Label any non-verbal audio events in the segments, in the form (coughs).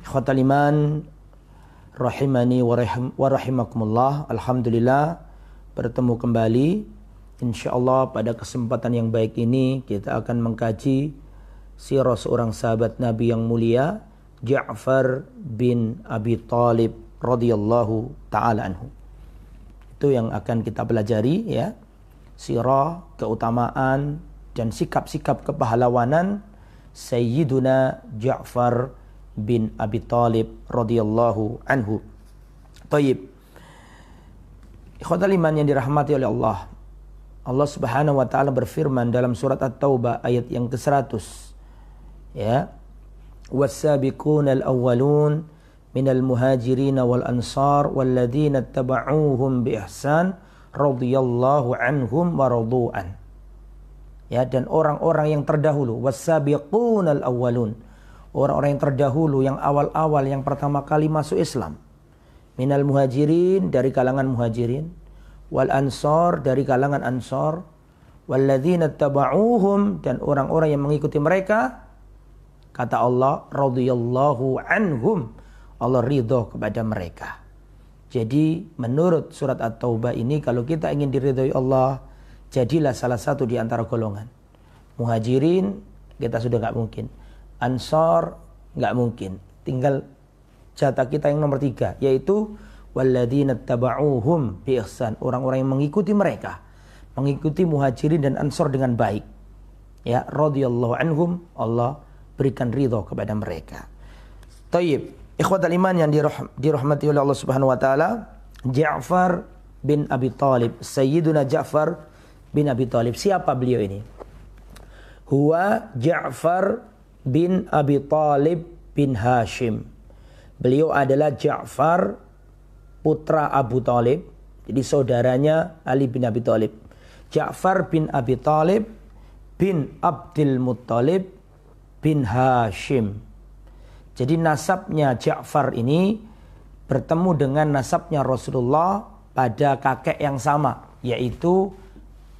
Ikhwatal iman rahimani wa rahimakumullah. Alhamdulillah bertemu kembali. Insyaallah pada kesempatan yang baik ini kita akan mengkaji sirah seorang sahabat Nabi yang mulia Ja'far bin Abi Talib radhiyallahu taala anhu. Itu yang akan kita pelajari ya. Sirah, keutamaan dan sikap-sikap kepahlawanan Sayyiduna Ja'far bin Abi Talib radhiyallahu anhu. Taib. Ikhwatal iman yang dirahmati oleh Allah. Allah Subhanahu wa taala berfirman dalam surat At-Taubah ayat yang ke-100. Ya. was al awwalun minal muhajirin wal ansar walladzina tabauhum bi ihsan radhiyallahu anhum wa radu'an. Ya dan orang-orang yang terdahulu was al awwalun orang-orang yang terdahulu, yang awal-awal, yang pertama kali masuk Islam. Minal muhajirin dari kalangan muhajirin, wal ansor dari kalangan ansor, wal walladzina taba'uhum dan orang-orang yang mengikuti mereka kata Allah radhiyallahu anhum Allah ridho kepada mereka. Jadi menurut surat At-Taubah ini kalau kita ingin diridhoi Allah jadilah salah satu di antara golongan. Muhajirin kita sudah nggak mungkin. Ansor nggak mungkin. Tinggal jatah kita yang nomor tiga yaitu walladzina taba'uhum bi ihsan, orang-orang yang mengikuti mereka, mengikuti Muhajirin dan Ansor dengan baik. Ya, radhiyallahu anhum, Allah berikan ridho kepada mereka. Taib, ikhwat iman yang dirah dirahmati oleh Allah Subhanahu wa taala, Ja'far bin Abi Talib, Sayyiduna Ja'far bin Abi Talib. Siapa beliau ini? Huwa Ja'far bin Abi Talib bin Hashim. Beliau adalah Ja'far putra Abu Talib. Jadi saudaranya Ali bin Abi Talib. Ja'far bin Abi Talib bin Abdul Muttalib bin Hashim. Jadi nasabnya Ja'far ini bertemu dengan nasabnya Rasulullah pada kakek yang sama yaitu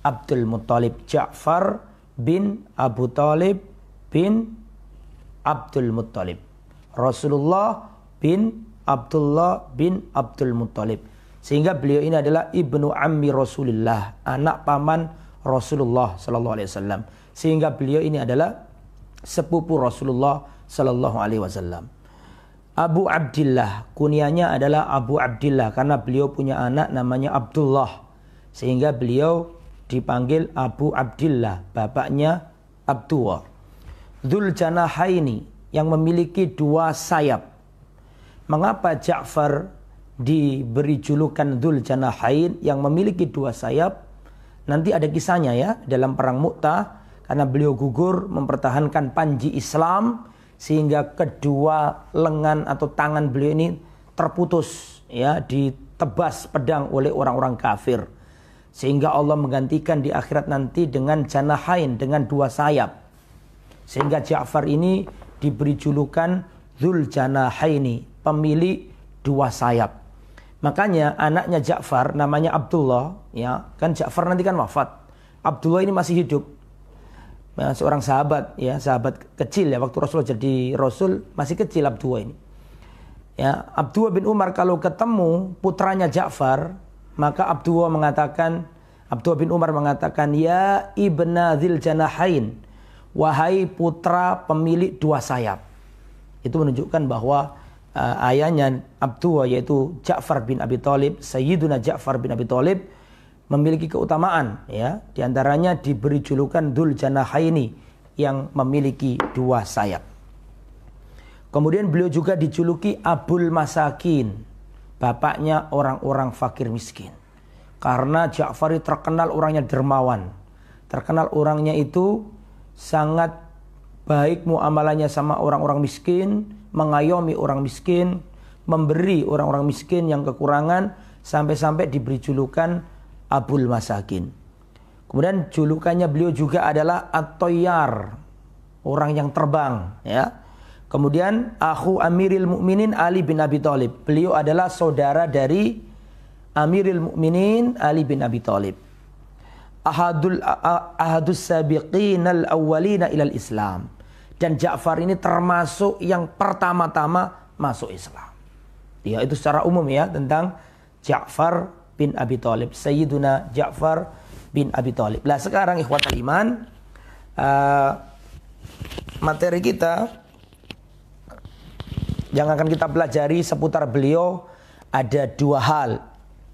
Abdul Muttalib Ja'far bin Abu Talib bin Abdul Muttalib. Rasulullah bin Abdullah bin Abdul Muttalib. Sehingga beliau ini adalah ibnu ammi Rasulullah, anak paman Rasulullah sallallahu alaihi wasallam. Sehingga beliau ini adalah sepupu Rasulullah sallallahu alaihi wasallam. Abu Abdullah, kunyanya adalah Abu Abdullah karena beliau punya anak namanya Abdullah. Sehingga beliau dipanggil Abu Abdullah, bapaknya Abdullah ini yang memiliki dua sayap. Mengapa Ja'far diberi julukan Dzuljanahai yang memiliki dua sayap? Nanti ada kisahnya ya dalam perang Mu'tah karena beliau gugur mempertahankan panji Islam sehingga kedua lengan atau tangan beliau ini terputus ya ditebas pedang oleh orang-orang kafir sehingga Allah menggantikan di akhirat nanti dengan janahain dengan dua sayap sehingga Ja'far ini diberi julukan Dhul Janahaini, pemilik dua sayap. Makanya anaknya Ja'far namanya Abdullah, ya kan Ja'far nanti kan wafat. Abdullah ini masih hidup. Ya, seorang sahabat ya, sahabat kecil ya waktu Rasulullah jadi rasul masih kecil Abdullah ini. Ya, Abdullah bin Umar kalau ketemu putranya Ja'far, maka Abdullah mengatakan Abdullah bin Umar mengatakan, "Ya ibna dzil janahain." wahai putra pemilik dua sayap. Itu menunjukkan bahwa uh, ayahnya Abdullah yaitu Ja'far bin Abi Thalib, Sayyiduna Ja'far bin Abi Thalib memiliki keutamaan ya, di antaranya diberi julukan Dzul Janahaini yang memiliki dua sayap. Kemudian beliau juga dijuluki Abul Masakin, bapaknya orang-orang fakir miskin. Karena Ja'far terkenal orangnya dermawan. Terkenal orangnya itu sangat baik muamalahnya sama orang-orang miskin, mengayomi orang miskin, memberi orang-orang miskin yang kekurangan sampai-sampai diberi julukan Abul Masakin. Kemudian julukannya beliau juga adalah At-Toyar, orang yang terbang, ya. Kemudian Aku Amiril Mukminin Ali bin Abi Thalib. Beliau adalah saudara dari Amiril Mukminin Ali bin Abi Thalib ahadul ahadus sabiqin al awalina ilal Islam. Dan Ja'far ini termasuk yang pertama-tama masuk Islam. Ya, itu secara umum ya tentang Ja'far bin Abi Thalib, Sayyiduna Ja'far bin Abi Thalib. Nah sekarang ikhwatul iman uh, materi kita yang akan kita pelajari seputar beliau ada dua hal.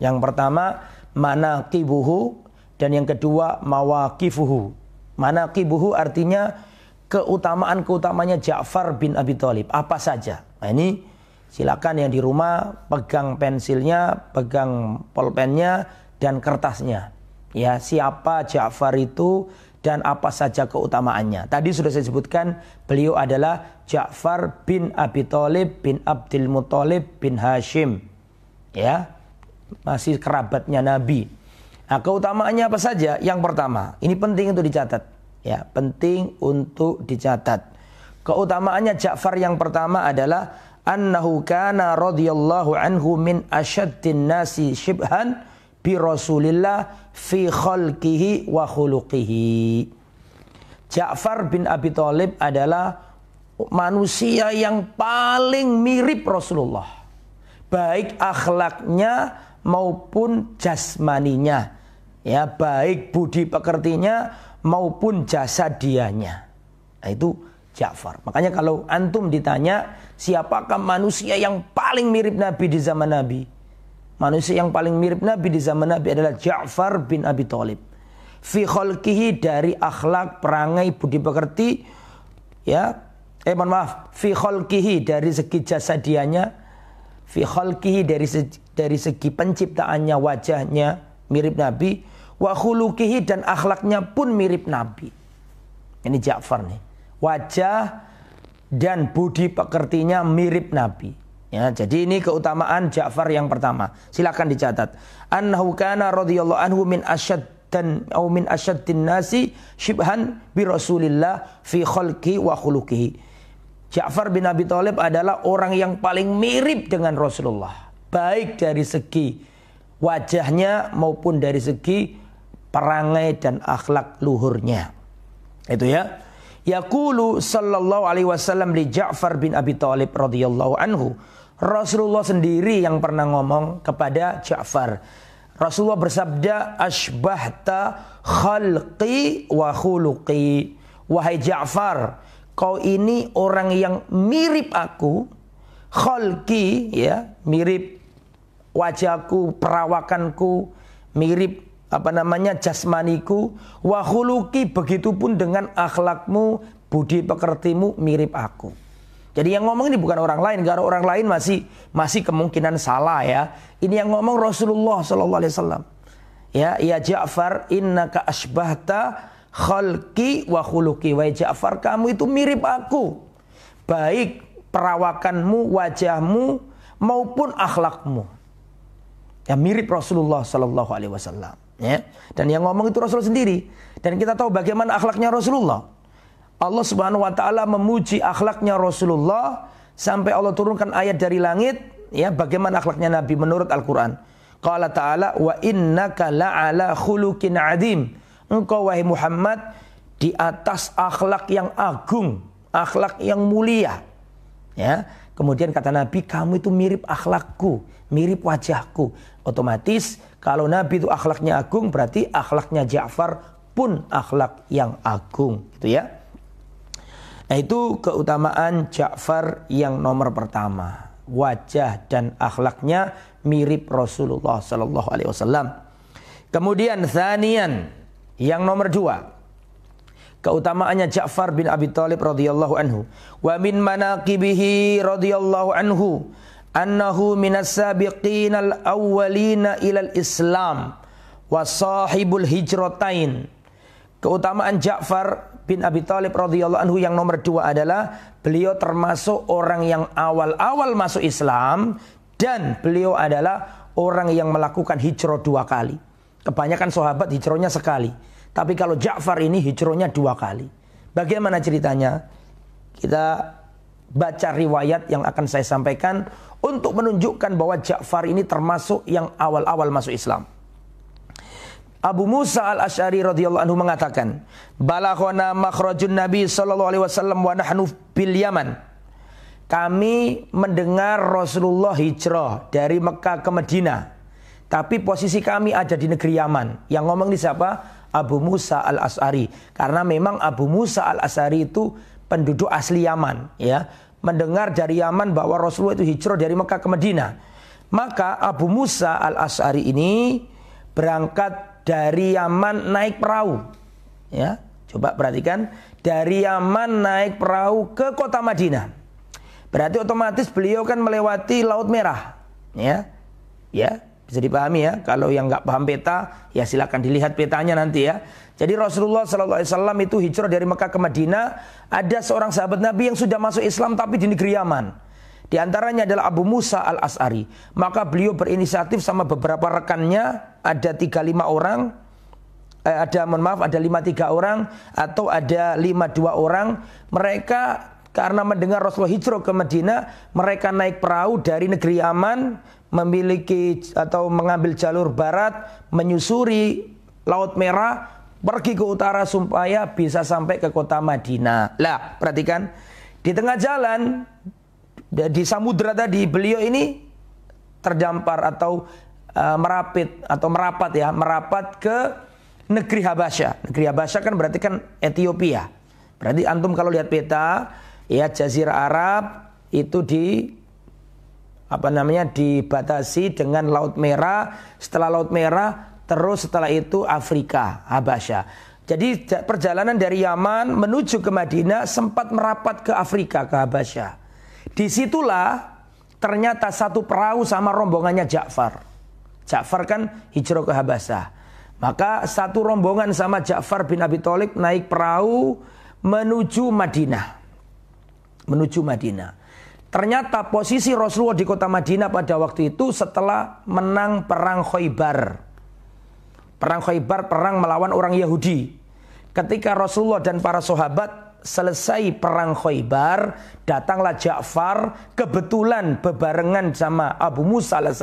Yang pertama, mana kibuhu dan yang kedua mana Manaqibuhu artinya keutamaan-keutamanya Ja'far bin Abi Thalib apa saja. Nah, ini silakan yang di rumah pegang pensilnya, pegang pulpennya dan kertasnya. Ya, siapa Ja'far itu dan apa saja keutamaannya. Tadi sudah saya sebutkan beliau adalah Ja'far bin Abi Thalib bin Abdul Muthalib bin Hashim. Ya, masih kerabatnya Nabi. Nah, keutamaannya apa saja? Yang pertama, ini penting untuk dicatat. Ya, penting untuk dicatat. Keutamaannya Ja'far yang pertama adalah annahu kana radhiyallahu anhu min asyaddin nasi syibhan bi Rasulillah fi khalqihi wa khuluqihi. Ja'far bin Abi Thalib adalah manusia yang paling mirip Rasulullah. Baik akhlaknya maupun jasmaninya ya baik budi pekertinya maupun jasa dianya nah, itu Ja'far makanya kalau antum ditanya siapakah manusia yang paling mirip Nabi di zaman Nabi manusia yang paling mirip Nabi di zaman Nabi adalah Ja'far bin Abi Thalib fi kholkihi dari akhlak perangai budi pekerti ya eh mohon maaf fi kholkihi dari segi jasa dianya fi kholkihi dari segi, dari segi penciptaannya wajahnya mirip Nabi wa khuluqihi dan akhlaknya pun mirip Nabi. Ini Ja'far nih. Wajah dan budi pekertinya mirip Nabi. Ya, jadi ini keutamaan Ja'far yang pertama. Silakan dicatat. Annahu kana radhiyallahu anhu min asyad dan au min asyaddin nasi syibhan bi Rasulillah fi khalqi wa khuluqihi. Ja'far bin Abi Thalib adalah orang yang paling mirip dengan Rasulullah, baik dari segi wajahnya maupun dari segi perangai dan akhlak luhurnya. Itu ya. Yaqulu sallallahu alaihi wasallam li Ja'far bin Abi Thalib radhiyallahu anhu. Rasulullah sendiri yang pernah ngomong kepada Ja'far. Rasulullah bersabda asbahta khalqi wa khuluqi. Wahai Ja'far, kau ini orang yang mirip aku, khalqi ya, mirip wajahku, perawakanku, mirip apa namanya jasmaniku wahuluki begitupun dengan akhlakmu budi pekertimu mirip aku jadi yang ngomong ini bukan orang lain karena orang lain masih masih kemungkinan salah ya ini yang ngomong Rasulullah Shallallahu Alaihi Wasallam ya ya Ja'far inna ka ashbahta khulki wahuluki wa Ja'far kamu itu mirip aku baik perawakanmu wajahmu maupun akhlakmu ya mirip Rasulullah Shallallahu Alaihi Wasallam Ya. Dan yang ngomong itu Rasul sendiri. Dan kita tahu bagaimana akhlaknya Rasulullah. Allah Subhanahu wa taala memuji akhlaknya Rasulullah sampai Allah turunkan ayat dari langit ya bagaimana akhlaknya Nabi menurut Al-Qur'an. Qala ta'ala wa innaka la'ala khuluqin adim. Engkau wahai Muhammad di atas akhlak yang agung, akhlak yang mulia. Ya. Kemudian kata Nabi, kamu itu mirip akhlakku, mirip wajahku. Otomatis kalau Nabi itu akhlaknya agung berarti akhlaknya Ja'far pun akhlak yang agung gitu ya. Nah itu keutamaan Ja'far yang nomor pertama. Wajah dan akhlaknya mirip Rasulullah Sallallahu Alaihi Wasallam. Kemudian Zanian yang nomor dua. Keutamaannya Ja'far bin Abi Thalib radhiyallahu anhu. Wa min manaqibihi radhiyallahu anhu annahu minas sabiqin al awwalina ilal Islam wa sahibul hijratain. Keutamaan Ja'far bin Abi Thalib radhiyallahu anhu yang nomor dua adalah beliau termasuk orang yang awal-awal masuk Islam dan beliau adalah orang yang melakukan hijrah dua kali. Kebanyakan sahabat hijrahnya sekali. Tapi kalau Ja'far ini hijrahnya dua kali. Bagaimana ceritanya? Kita baca riwayat yang akan saya sampaikan untuk menunjukkan bahwa Ja'far ini termasuk yang awal-awal masuk Islam. Abu Musa al Ashari radhiyallahu anhu mengatakan, "Balaghana makhrajun Nabi sallallahu alaihi wasallam wa nahnu bil Yaman." Kami mendengar Rasulullah hijrah dari Mekah ke Madinah. Tapi posisi kami ada di negeri Yaman. Yang ngomong ini siapa? Abu Musa al Asari. Karena memang Abu Musa al Asari itu penduduk asli Yaman, ya mendengar dari Yaman bahwa Rasulullah itu hijrah dari Mekah ke Madinah. Maka Abu Musa al-As'ari ini berangkat dari Yaman naik perahu. Ya, coba perhatikan dari Yaman naik perahu ke kota Madinah. Berarti otomatis beliau kan melewati Laut Merah, ya. Ya, bisa dipahami ya. Kalau yang nggak paham peta, ya silahkan dilihat petanya nanti ya. Jadi Rasulullah SAW itu hijrah dari Mekah ke Madinah. Ada seorang sahabat Nabi yang sudah masuk Islam tapi di negeri Yaman. Di antaranya adalah Abu Musa al-As'ari. Maka beliau berinisiatif sama beberapa rekannya. Ada tiga lima orang. Eh, ada, mohon maaf, ada lima tiga orang. Atau ada lima dua orang. Mereka karena mendengar Rasulullah hijrah ke Madinah, mereka naik perahu dari negeri Yaman memiliki atau mengambil jalur barat, menyusuri Laut Merah, pergi ke utara supaya bisa sampai ke kota Madinah. Lah, perhatikan di tengah jalan di samudera tadi beliau ini terdampar atau uh, merapit atau merapat ya, merapat ke negeri Habasyah. Negeri Habasyah kan berarti kan Ethiopia. Berarti antum kalau lihat peta ya jazirah Arab itu di apa namanya dibatasi dengan Laut Merah. Setelah Laut Merah, terus setelah itu Afrika, Habasya. Jadi perjalanan dari Yaman menuju ke Madinah sempat merapat ke Afrika, ke Habasya. Disitulah ternyata satu perahu sama rombongannya Ja'far. Ja'far kan hijrah ke Habasya. Maka satu rombongan sama Ja'far bin Abi Thalib naik perahu menuju Madinah. Menuju Madinah. Ternyata posisi Rasulullah di kota Madinah pada waktu itu setelah menang perang Khaybar. Perang Khaybar perang melawan orang Yahudi. Ketika Rasulullah dan para sahabat selesai perang Khaybar, datanglah Ja'far kebetulan bebarengan sama Abu Musa al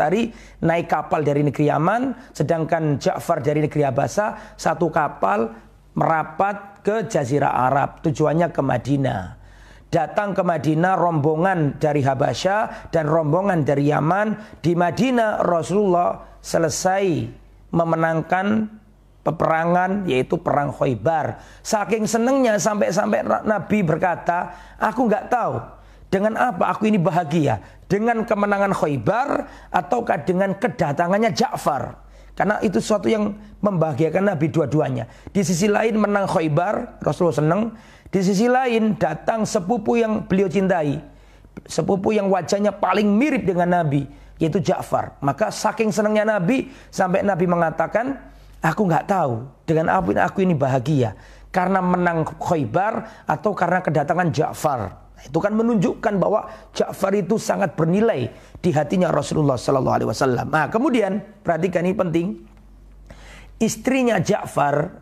naik kapal dari negeri Yaman, sedangkan Ja'far dari negeri Abasa satu kapal merapat ke Jazirah Arab, tujuannya ke Madinah datang ke Madinah rombongan dari Habasya dan rombongan dari Yaman. Di Madinah Rasulullah selesai memenangkan peperangan yaitu perang Khaybar. Saking senengnya sampai-sampai Nabi berkata, aku nggak tahu dengan apa aku ini bahagia. Dengan kemenangan Khaybar ataukah dengan kedatangannya Ja'far. Karena itu sesuatu yang membahagiakan Nabi dua-duanya. Di sisi lain menang Khaybar, Rasulullah senang. Di sisi lain datang sepupu yang beliau cintai. Sepupu yang wajahnya paling mirip dengan Nabi. Yaitu Ja'far. Maka saking senangnya Nabi. Sampai Nabi mengatakan. Aku nggak tahu dengan apa aku ini bahagia. Karena menang Khaybar atau karena kedatangan Ja'far. Nah, itu kan menunjukkan bahwa Ja'far itu sangat bernilai di hatinya Rasulullah Sallallahu Alaihi Wasallam. Nah, kemudian perhatikan ini penting. Istrinya Ja'far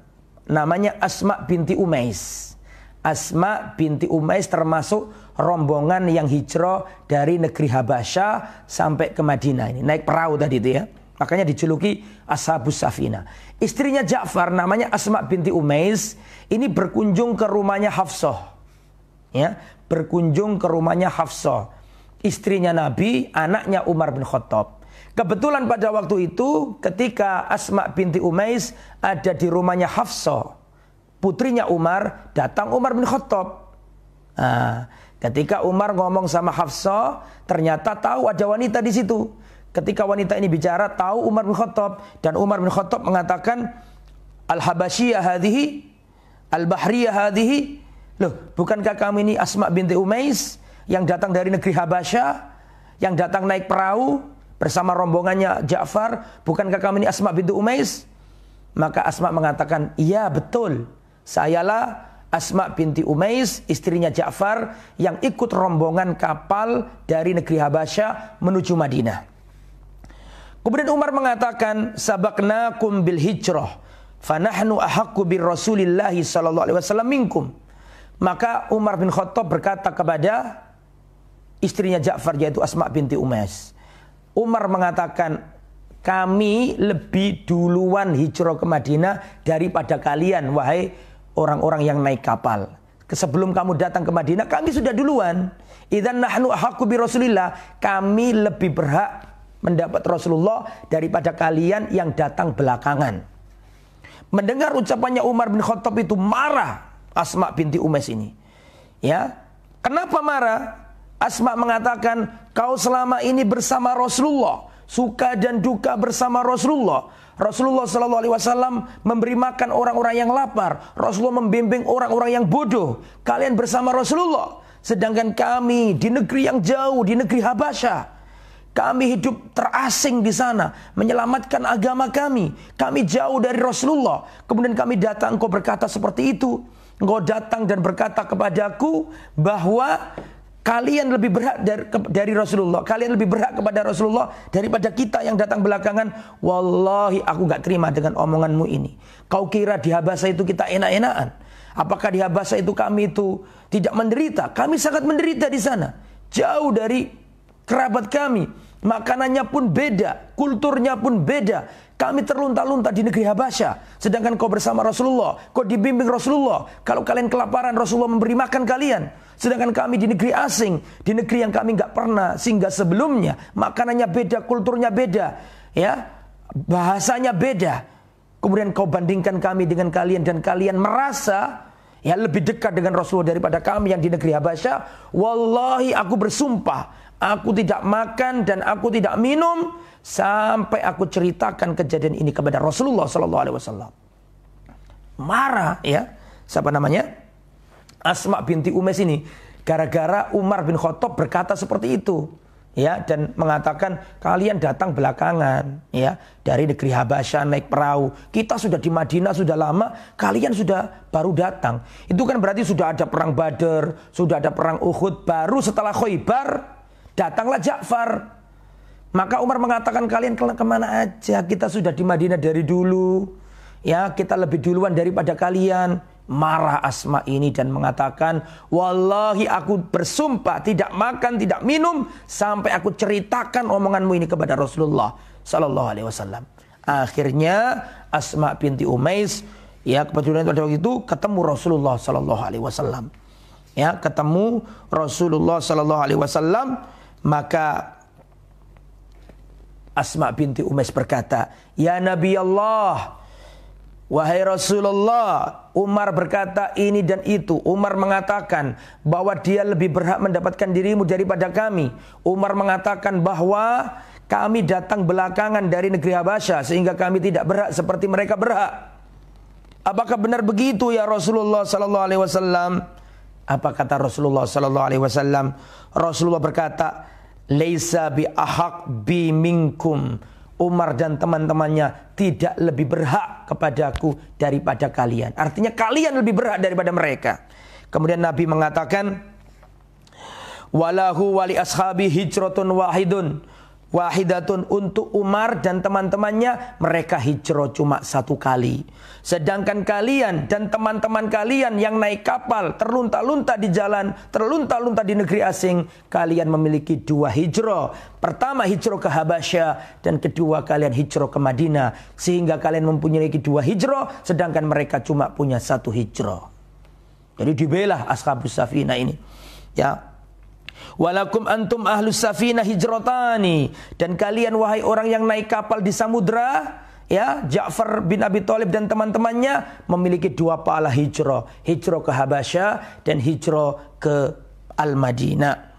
namanya Asma binti Umais. Asma binti Umais termasuk rombongan yang hijrah dari negeri Habasya sampai ke Madinah ini naik perahu tadi itu ya. Makanya dijuluki Ashabus Safina. Istrinya Ja'far namanya Asma binti Umais ini berkunjung ke rumahnya Hafsah. Ya, berkunjung ke rumahnya Hafsah. Istrinya Nabi, anaknya Umar bin Khattab. Kebetulan pada waktu itu ketika Asma binti Umais ada di rumahnya Hafsah putrinya Umar datang Umar bin Khattab. Nah, ketika Umar ngomong sama Hafsah, ternyata tahu ada wanita di situ. Ketika wanita ini bicara, tahu Umar bin Khattab dan Umar bin Khattab mengatakan Al-Habasyiyah hadhihi, Al-Bahriyah hadhihi. Loh, bukankah kami ini Asma binti Umais yang datang dari negeri Habasyah, yang datang naik perahu bersama rombongannya Ja'far, bukankah kami ini Asma binti Umais? Maka Asma mengatakan, "Iya, betul." Sayalah Asma binti Umais, istrinya Ja'far yang ikut rombongan kapal dari negeri Habasya menuju Madinah. Kemudian Umar mengatakan, "Sabakna kum bil hijrah, fanahnu ahakku bir Rasulillahi sallallahu alaihi wasallam minkum." Maka Umar bin Khattab berkata kepada istrinya Ja'far yaitu Asma binti Umais. Umar mengatakan, "Kami lebih duluan hijrah ke Madinah daripada kalian wahai orang-orang yang naik kapal. Sebelum kamu datang ke Madinah, kami sudah duluan. Idan nahnu haqqu bi Rasulillah. Kami lebih berhak mendapat Rasulullah daripada kalian yang datang belakangan. Mendengar ucapannya Umar bin Khattab itu marah Asma binti Umais ini. Ya. Kenapa marah? Asma mengatakan, "Kau selama ini bersama Rasulullah, suka dan duka bersama Rasulullah. Rasulullah Shallallahu Alaihi Wasallam memberi makan orang-orang yang lapar. Rasulullah membimbing orang-orang yang bodoh. Kalian bersama Rasulullah. Sedangkan kami di negeri yang jauh, di negeri Habasyah. Kami hidup terasing di sana, menyelamatkan agama kami. Kami jauh dari Rasulullah. Kemudian kami datang, engkau berkata seperti itu. Engkau datang dan berkata kepadaku bahwa Kalian lebih berhak dari, dari Rasulullah. Kalian lebih berhak kepada Rasulullah daripada kita yang datang belakangan. Wallahi aku gak terima dengan omonganmu ini. Kau kira di Habasa itu kita enak-enakan. Apakah di Habasa itu kami itu tidak menderita? Kami sangat menderita di sana. Jauh dari kerabat kami. Makanannya pun beda. Kulturnya pun beda. Kami terlunta-lunta di negeri Habasya. Sedangkan kau bersama Rasulullah. Kau dibimbing Rasulullah. Kalau kalian kelaparan, Rasulullah memberi makan kalian. Sedangkan kami di negeri asing. Di negeri yang kami nggak pernah singgah sebelumnya. Makanannya beda, kulturnya beda. ya Bahasanya beda. Kemudian kau bandingkan kami dengan kalian. Dan kalian merasa ya lebih dekat dengan Rasulullah daripada kami yang di negeri Habasya. Wallahi aku bersumpah. Aku tidak makan dan aku tidak minum sampai aku ceritakan kejadian ini kepada Rasulullah Sallallahu Alaihi Wasallam. Marah ya, siapa namanya? Asma binti Umes ini, gara-gara Umar bin Khattab berkata seperti itu, ya dan mengatakan kalian datang belakangan, ya dari negeri Habasyah naik perahu. Kita sudah di Madinah sudah lama, kalian sudah baru datang. Itu kan berarti sudah ada perang Badar, sudah ada perang Uhud, baru setelah Khaybar datanglah Ja'far maka Umar mengatakan kalian ke kemana aja kita sudah di Madinah dari dulu. Ya kita lebih duluan daripada kalian. Marah Asma ini dan mengatakan Wallahi aku bersumpah tidak makan tidak minum sampai aku ceritakan omonganmu ini kepada Rasulullah Sallallahu Alaihi Wasallam. Akhirnya Asma binti Umais ya kebetulan pada waktu itu ketemu Rasulullah Sallallahu Alaihi Wasallam. Ya ketemu Rasulullah Sallallahu Alaihi Wasallam maka Asma binti Umais berkata, Ya Nabi Allah, Wahai Rasulullah, Umar berkata ini dan itu. Umar mengatakan bahwa dia lebih berhak mendapatkan dirimu daripada kami. Umar mengatakan bahwa kami datang belakangan dari negeri Habasyah sehingga kami tidak berhak seperti mereka berhak. Apakah benar begitu ya Rasulullah sallallahu alaihi wasallam? Apa kata Rasulullah sallallahu alaihi wasallam? Rasulullah berkata, Laisa bi ahak bi minkum. Umar dan teman-temannya tidak lebih berhak kepadaku daripada kalian. Artinya kalian lebih berhak daripada mereka. Kemudian Nabi mengatakan, Walahu wali ashabi hijratun wahidun wahidatun untuk Umar dan teman-temannya mereka hijrah cuma satu kali. Sedangkan kalian dan teman-teman kalian yang naik kapal terlunta-lunta di jalan, terlunta-lunta di negeri asing, kalian memiliki dua hijrah. Pertama hijrah ke Habasya dan kedua kalian hijrah ke Madinah sehingga kalian mempunyai dua hijrah sedangkan mereka cuma punya satu hijrah. Jadi dibelah ashabus safina ini. Ya, Walakum antum ahlus safina hijrotani. Dan kalian wahai orang yang naik kapal di samudra, ya Ja'far bin Abi Thalib dan teman-temannya memiliki dua pahala hijrah, hijrah ke Habasyah dan hijrah ke Al-Madinah.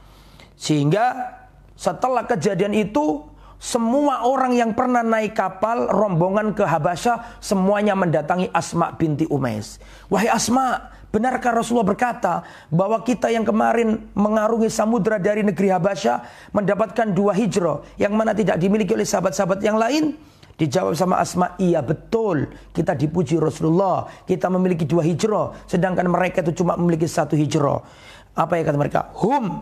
Sehingga setelah kejadian itu semua orang yang pernah naik kapal rombongan ke Habasyah semuanya mendatangi Asma binti Umais. Wahai Asma, Benarkah Rasulullah berkata bahwa kita yang kemarin mengarungi samudra dari negeri Habasyah mendapatkan dua hijrah yang mana tidak dimiliki oleh sahabat-sahabat yang lain? Dijawab sama Asma, iya betul. Kita dipuji Rasulullah. Kita memiliki dua hijrah. Sedangkan mereka itu cuma memiliki satu hijrah. Apa yang kata mereka? Hum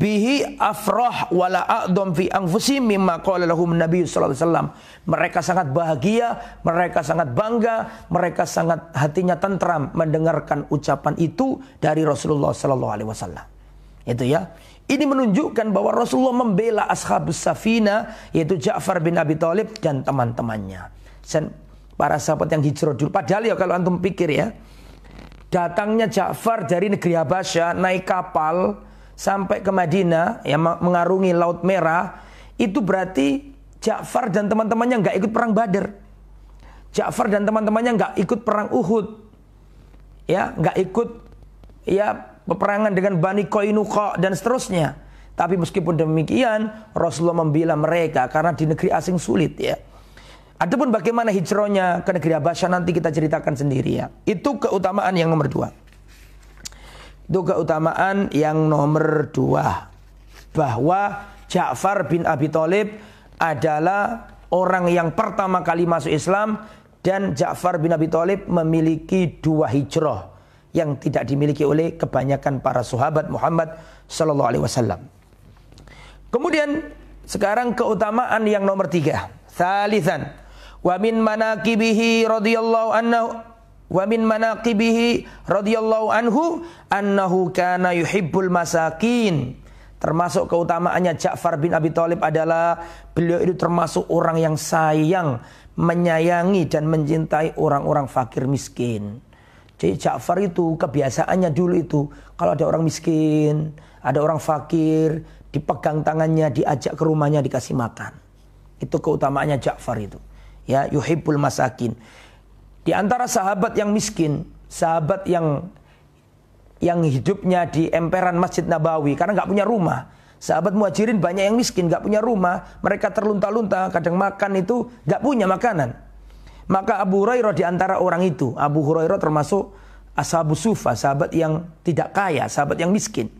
bihi afrah wala a'dham fi anfusihim mimma qala lahum Nabi sallallahu alaihi wasallam. Mereka sangat bahagia, mereka sangat bangga, mereka sangat hatinya tentram mendengarkan ucapan itu dari Rasulullah sallallahu alaihi wasallam. Itu ya. Ini menunjukkan bahwa Rasulullah membela ashabus safina yaitu Ja'far bin Abi Thalib dan teman-temannya. Dan para sahabat yang hijrah dulu. Padahal ya kalau antum pikir ya, datangnya Ja'far dari negeri Habasyah naik kapal sampai ke Madinah yang mengarungi Laut Merah itu berarti Ja'far dan teman-temannya nggak ikut perang Badar. Ja'far dan teman-temannya nggak ikut perang Uhud. Ya, nggak ikut ya peperangan dengan Bani Koinuqa dan seterusnya. Tapi meskipun demikian, Rasulullah membela mereka karena di negeri asing sulit ya. Adapun bagaimana hijrahnya ke negeri Abasyah nanti kita ceritakan sendiri ya. Itu keutamaan yang nomor dua itu keutamaan yang nomor dua bahwa Ja'far bin Abi Thalib adalah orang yang pertama kali masuk Islam dan Ja'far bin Abi Thalib memiliki dua hijrah yang tidak dimiliki oleh kebanyakan para sahabat Muhammad Sallallahu Alaihi Wasallam. Kemudian sekarang keutamaan yang nomor tiga, salisan. Wa min manakibihi radhiyallahu anhu Wa min manaqibihi radhiyallahu anhu annahu kana yuhibbul masakin. Termasuk keutamaannya Ja'far bin Abi Thalib adalah beliau itu termasuk orang yang sayang, menyayangi dan mencintai orang-orang fakir miskin. Jadi Ja'far itu kebiasaannya dulu itu kalau ada orang miskin, ada orang fakir, dipegang tangannya, diajak ke rumahnya, dikasih makan. Itu keutamaannya Ja'far itu. Ya, yuhibbul masakin. Di antara sahabat yang miskin, sahabat yang yang hidupnya di emperan Masjid Nabawi karena nggak punya rumah. Sahabat muhajirin banyak yang miskin, nggak punya rumah, mereka terlunta-lunta, kadang makan itu nggak punya makanan. Maka Abu Hurairah di antara orang itu, Abu Hurairah termasuk Ashabu sufa, sahabat yang tidak kaya, sahabat yang miskin.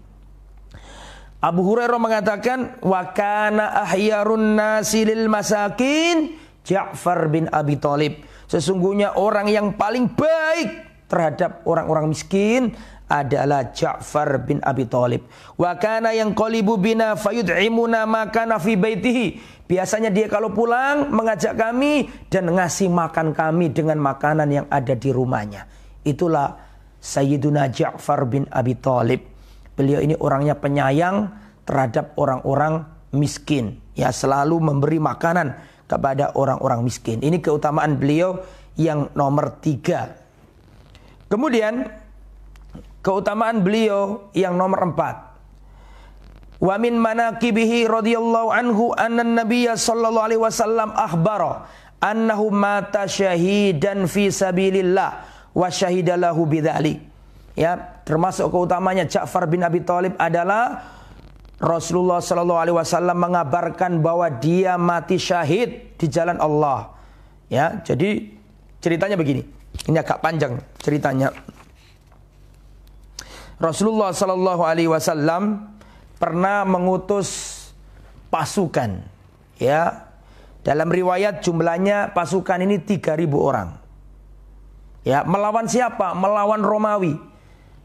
Abu Hurairah mengatakan Wakana ahyarun nasilil masakin Ja'far bin Abi Thalib Sesungguhnya orang yang paling baik terhadap orang-orang miskin adalah Ja'far bin Abi Thalib. Wa kana yang qalibu bina fayud'imuna makana fi baitihi. Biasanya dia kalau pulang mengajak kami dan ngasih makan kami dengan makanan yang ada di rumahnya. Itulah Sayyiduna Ja'far bin Abi Thalib. Beliau ini orangnya penyayang terhadap orang-orang miskin. Ya selalu memberi makanan kepada orang-orang miskin. Ini keutamaan beliau yang nomor tiga. Kemudian keutamaan beliau yang nomor empat. Wa min manaqibihi radhiyallahu anhu anna nabiyya sallallahu alaihi wasallam akhbara annahu mata syahidan fi sabilillah wa syahidalahu bidzalik. Ya, termasuk keutamanya Ja'far bin Abi Thalib adalah Rasulullah Shallallahu Alaihi Wasallam mengabarkan bahwa dia mati syahid di jalan Allah. Ya, jadi ceritanya begini. Ini agak panjang ceritanya. Rasulullah Shallallahu Alaihi Wasallam pernah mengutus pasukan. Ya, dalam riwayat jumlahnya pasukan ini 3.000 orang. Ya, melawan siapa? Melawan Romawi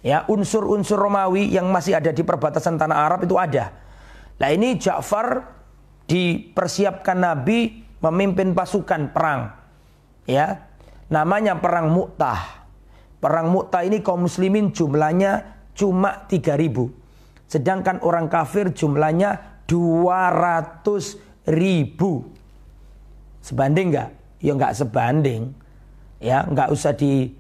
ya unsur-unsur Romawi yang masih ada di perbatasan tanah Arab itu ada. Nah ini Ja'far dipersiapkan Nabi memimpin pasukan perang. Ya, namanya perang Mu'tah. Perang Mu'tah ini kaum muslimin jumlahnya cuma 3000. Sedangkan orang kafir jumlahnya 200 ribu. Sebanding nggak? Ya nggak sebanding. Ya nggak usah di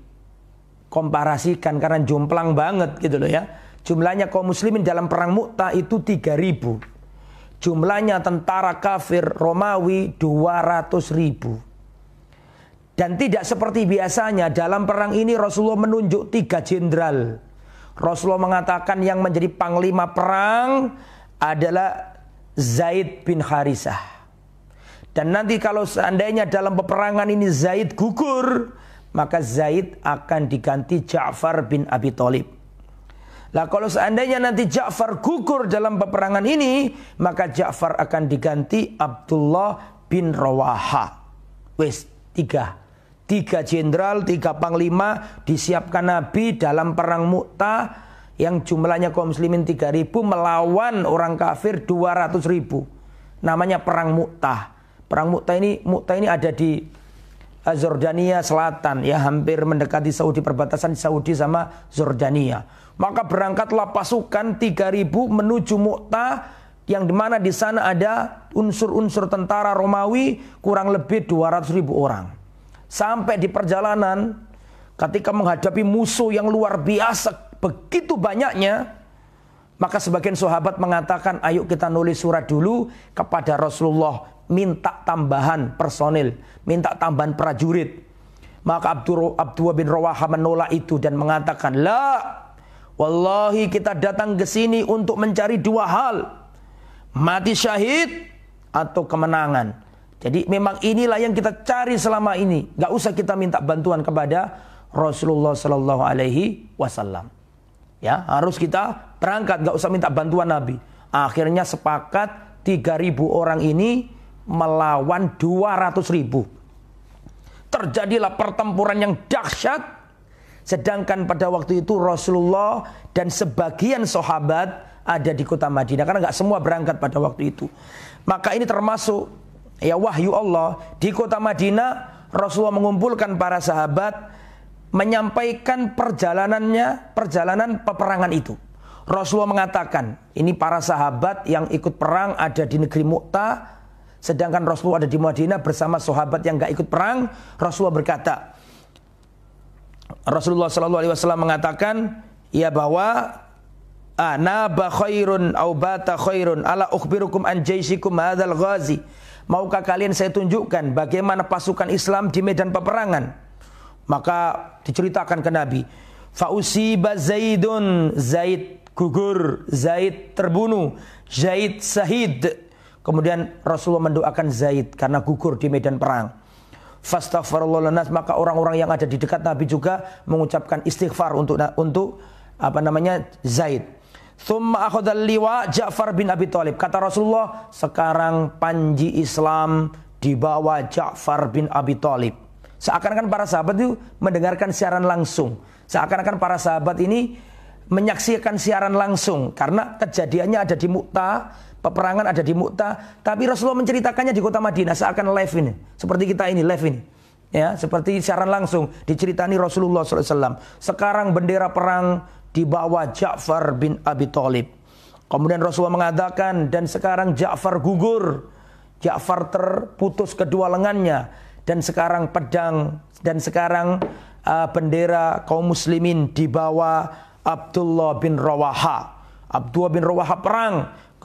komparasikan karena jomplang banget gitu loh ya. Jumlahnya kaum muslimin dalam perang Mukta itu 3000. Jumlahnya tentara kafir Romawi 200.000. Dan tidak seperti biasanya dalam perang ini Rasulullah menunjuk tiga jenderal. Rasulullah mengatakan yang menjadi panglima perang adalah Zaid bin Harisah. Dan nanti kalau seandainya dalam peperangan ini Zaid gugur, maka Zaid akan diganti Ja'far bin Abi Thalib. Lah kalau seandainya nanti Ja'far gugur dalam peperangan ini, maka Ja'far akan diganti Abdullah bin Rawaha. Wes tiga tiga jenderal, tiga panglima disiapkan Nabi dalam perang Mu'ta yang jumlahnya kaum muslimin 3000 melawan orang kafir ratus ribu. Namanya perang Mu'ta. Perang Mu'ta ini Mu'ta ini ada di Eh, Jordania Selatan ya hampir mendekati Saudi perbatasan Saudi sama Jordania. Maka berangkatlah pasukan 3000 menuju Mu'ta yang dimana di sana ada unsur-unsur tentara Romawi kurang lebih 200.000 orang. Sampai di perjalanan ketika menghadapi musuh yang luar biasa begitu banyaknya maka sebagian sahabat mengatakan ayo kita nulis surat dulu kepada Rasulullah minta tambahan personil, minta tambahan prajurit. Maka Abdur Abdullah bin Rawaha menolak itu dan mengatakan, "La, wallahi kita datang ke sini untuk mencari dua hal. Mati syahid atau kemenangan." Jadi memang inilah yang kita cari selama ini. Gak usah kita minta bantuan kepada Rasulullah Shallallahu Alaihi Wasallam. Ya harus kita berangkat, gak usah minta bantuan Nabi. Akhirnya sepakat 3.000 orang ini melawan 200 ribu. Terjadilah pertempuran yang dahsyat. Sedangkan pada waktu itu Rasulullah dan sebagian sahabat ada di kota Madinah karena nggak semua berangkat pada waktu itu. Maka ini termasuk ya wahyu Allah di kota Madinah Rasulullah mengumpulkan para sahabat menyampaikan perjalanannya, perjalanan peperangan itu. Rasulullah mengatakan, ini para sahabat yang ikut perang ada di negeri mukta Sedangkan Rasulullah ada di Madinah bersama sahabat yang gak ikut perang. Rasulullah berkata, Rasulullah Shallallahu Alaihi Wasallam mengatakan, ya bahwa Anaba khairun au bata khairun ala ukhbirukum an jaisikum hadzal ghazi. Maukah kalian saya tunjukkan bagaimana pasukan Islam di medan peperangan? Maka diceritakan ke Nabi, fausi Zaidun, Zaid gugur, Zaid terbunuh, Zaid sahid, Kemudian Rasulullah mendoakan Zaid karena gugur di medan perang. Fastaghfirullah lanas maka orang-orang yang ada di dekat Nabi juga mengucapkan istighfar untuk untuk apa namanya Zaid. Thumma akhadhal liwa Ja'far bin Abi Thalib. Kata Rasulullah, sekarang panji Islam dibawa Ja'far bin Abi Thalib. Seakan-akan para sahabat itu mendengarkan siaran langsung. Seakan-akan para sahabat ini menyaksikan siaran langsung karena kejadiannya ada di Mukta peperangan ada di Muta, tapi Rasulullah menceritakannya di kota Madinah seakan live ini, seperti kita ini live ini. Ya, seperti siaran langsung diceritani Rasulullah SAW. Sekarang bendera perang di bawah Ja'far bin Abi Thalib. Kemudian Rasulullah mengatakan dan sekarang Ja'far gugur. Ja'far terputus kedua lengannya dan sekarang pedang dan sekarang uh, bendera kaum muslimin di bawah Abdullah bin Rawaha. Abdullah bin Rawaha perang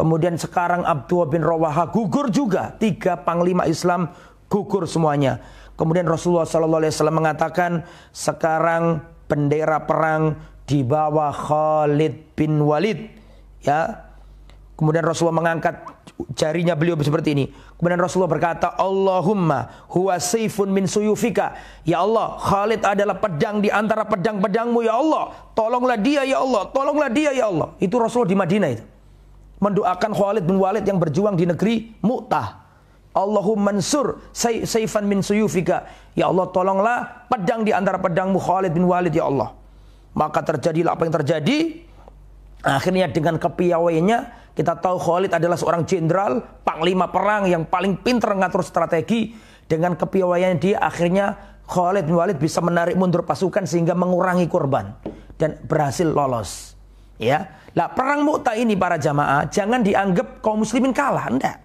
Kemudian sekarang Abdullah bin Rawaha gugur juga. Tiga panglima Islam gugur semuanya. Kemudian Rasulullah SAW mengatakan sekarang bendera perang di bawah Khalid bin Walid. Ya, Kemudian Rasulullah mengangkat jarinya beliau seperti ini. Kemudian Rasulullah berkata, Allahumma huwa sifun min suyufika. Ya Allah, Khalid adalah pedang di antara pedang-pedangmu ya Allah. Tolonglah dia ya Allah, tolonglah dia ya Allah. Itu Rasulullah di Madinah itu mendoakan Khalid bin Walid yang berjuang di negeri Mu'tah. Allahumma mansur saifan min suyufika. Ya Allah tolonglah pedang di antara pedangmu Khalid bin Walid ya Allah. Maka terjadilah apa yang terjadi. Akhirnya dengan kepiawainya kita tahu Khalid adalah seorang jenderal panglima perang yang paling pintar ngatur strategi. Dengan kepiawaiannya dia akhirnya Khalid bin Walid bisa menarik mundur pasukan sehingga mengurangi korban dan berhasil lolos. Ya, lah perang Mu'tah ini para jamaah jangan dianggap kaum muslimin kalah, enggak.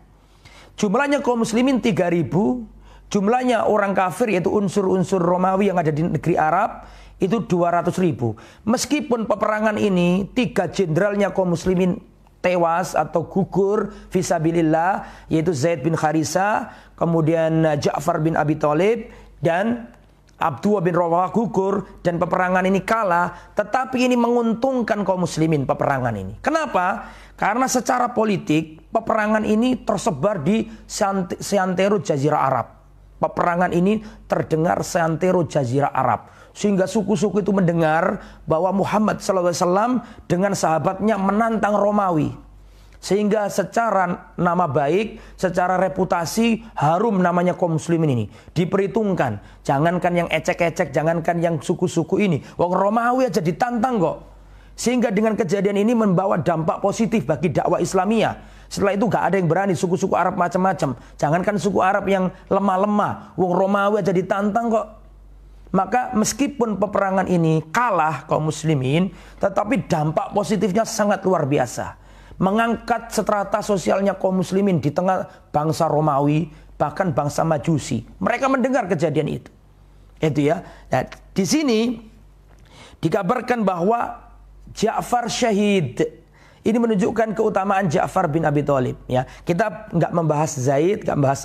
Jumlahnya kaum muslimin 3000, jumlahnya orang kafir yaitu unsur-unsur Romawi yang ada di negeri Arab itu ratus ribu. Meskipun peperangan ini tiga jenderalnya kaum muslimin tewas atau gugur visabilillah yaitu Zaid bin Kharisa, kemudian eh, Ja'far bin Abi Thalib dan Abdullah bin Rawah gugur dan peperangan ini kalah, tetapi ini menguntungkan kaum muslimin peperangan ini. Kenapa? Karena secara politik peperangan ini tersebar di seantero jazirah Arab. Peperangan ini terdengar seantero jazirah Arab. Sehingga suku-suku itu mendengar bahwa Muhammad SAW dengan sahabatnya menantang Romawi. Sehingga secara nama baik, secara reputasi harum namanya kaum muslimin ini. Diperhitungkan. Jangankan yang ecek-ecek, jangankan yang suku-suku ini. Wong Romawi aja ditantang kok. Sehingga dengan kejadian ini membawa dampak positif bagi dakwah Islamiyah. Setelah itu gak ada yang berani suku-suku Arab macam-macam. Jangankan suku Arab yang lemah-lemah, wong Romawi aja ditantang kok. Maka meskipun peperangan ini kalah kaum muslimin, tetapi dampak positifnya sangat luar biasa mengangkat strata sosialnya kaum muslimin di tengah bangsa Romawi bahkan bangsa Majusi. Mereka mendengar kejadian itu. Itu ya. Nah, di sini dikabarkan bahwa Ja'far syahid. Ini menunjukkan keutamaan Ja'far bin Abi Thalib ya. Kita nggak membahas Zaid, nggak membahas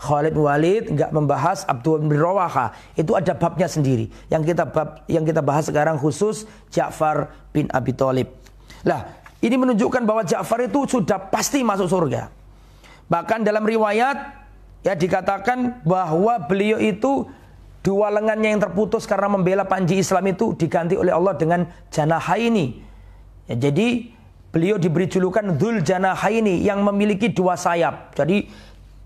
Khalid bin Walid, nggak membahas Abdul bin Rawaha. Itu ada babnya sendiri. Yang kita bab yang kita bahas sekarang khusus Ja'far bin Abi Thalib. Lah, ini menunjukkan bahwa Ja'far itu sudah pasti masuk surga. Bahkan dalam riwayat ya dikatakan bahwa beliau itu dua lengannya yang terputus karena membela panji Islam itu diganti oleh Allah dengan janahaini. Ya, jadi beliau diberi julukan Dhul Janahaini yang memiliki dua sayap. Jadi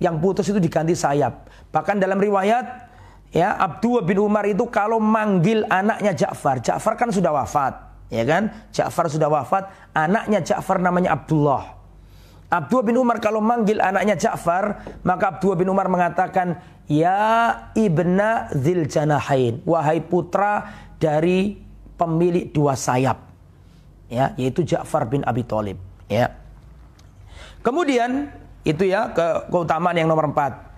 yang putus itu diganti sayap. Bahkan dalam riwayat ya Abdullah bin Umar itu kalau manggil anaknya Ja'far, Ja'far kan sudah wafat ya kan? Ja'far sudah wafat, anaknya Ja'far namanya Abdullah. Abdullah bin Umar kalau manggil anaknya Ja'far, maka Abdullah bin Umar mengatakan, "Ya ibna dzil janahain, wahai putra dari pemilik dua sayap." Ya, yaitu Ja'far bin Abi Thalib, ya. Kemudian itu ya ke keutamaan yang nomor empat,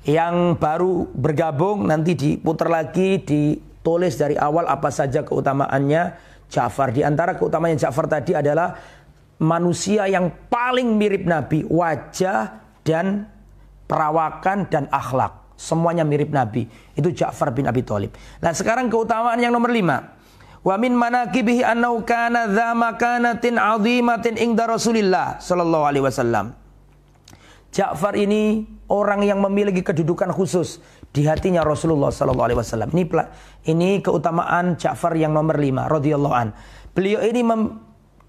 Yang baru bergabung nanti diputar lagi ditulis dari awal apa saja keutamaannya Ja'far. Di antara keutamaan Ja'far tadi adalah manusia yang paling mirip Nabi, wajah dan perawakan dan akhlak. Semuanya mirip Nabi. Itu Ja'far bin Abi Thalib. Nah, sekarang keutamaan yang nomor lima. Wa min manakibihi annau kana dha makanatin azimatin ingda Rasulillah sallallahu alaihi wasallam. Ja'far ini orang yang memiliki kedudukan khusus di hatinya Rasulullah Sallallahu Alaihi Wasallam. Ini ini keutamaan Ja'far yang nomor lima, radhiyallahu an. Beliau ini mem,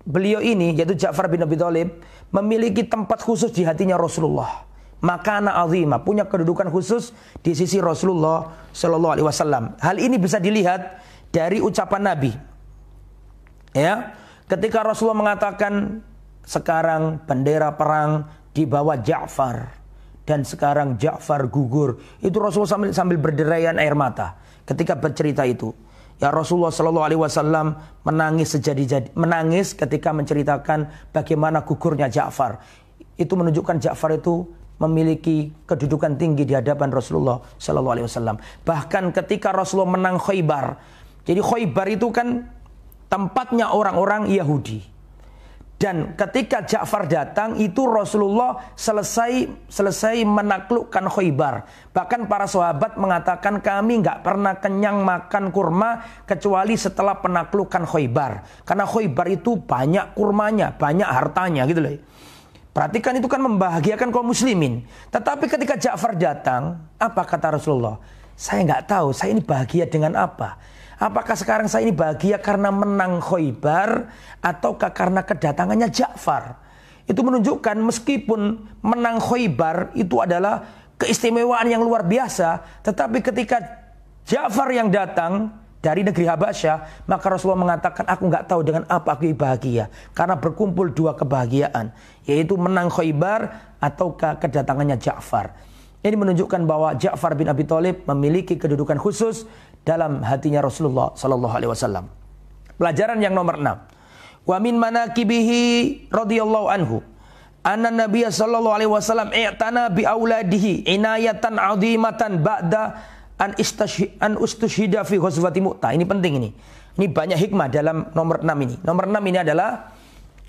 beliau ini yaitu Ja'far bin Abi Thalib memiliki tempat khusus di hatinya Rasulullah. Makana azimah punya kedudukan khusus di sisi Rasulullah Sallallahu Alaihi Wasallam. Hal ini bisa dilihat dari ucapan Nabi. Ya, ketika Rasulullah mengatakan sekarang bendera perang di bawah Ja'far dan sekarang Ja'far gugur. Itu Rasulullah sambil, sambil berderaian air mata ketika bercerita itu. Ya Rasulullah Shallallahu Alaihi Wasallam menangis sejadi-jadi, menangis ketika menceritakan bagaimana gugurnya Ja'far. Itu menunjukkan Ja'far itu memiliki kedudukan tinggi di hadapan Rasulullah Shallallahu Alaihi Wasallam. Bahkan ketika Rasulullah menang Khaybar, jadi Khaybar itu kan tempatnya orang-orang Yahudi. Dan ketika Ja'far datang itu Rasulullah selesai selesai menaklukkan Khaybar. Bahkan para sahabat mengatakan kami nggak pernah kenyang makan kurma kecuali setelah penaklukan Khaybar. Karena Khaybar itu banyak kurmanya, banyak hartanya gitu loh. Perhatikan itu kan membahagiakan kaum muslimin. Tetapi ketika Ja'far datang, apa kata Rasulullah? Saya nggak tahu, saya ini bahagia dengan apa Apakah sekarang saya ini bahagia karena menang Khoibar ataukah karena kedatangannya Ja'far? Itu menunjukkan meskipun menang Khoibar itu adalah keistimewaan yang luar biasa, tetapi ketika Ja'far yang datang dari negeri Habasyah, maka Rasulullah mengatakan aku nggak tahu dengan apa aku bahagia karena berkumpul dua kebahagiaan, yaitu menang Khoibar ataukah kedatangannya Ja'far. Ini menunjukkan bahwa Ja'far bin Abi Thalib memiliki kedudukan khusus dalam hatinya Rasulullah sallallahu alaihi wasallam. Pelajaran yang nomor enam Wa min manaqibihi radhiyallahu anhu anna Nabiya sallallahu alaihi wasallam i'tana bi auladihi inayatan azimatan ba'da an an ustushida fi ghazwati Mu'tah. Ini penting ini. Ini banyak hikmah dalam nomor 6 ini. Nomor 6 ini adalah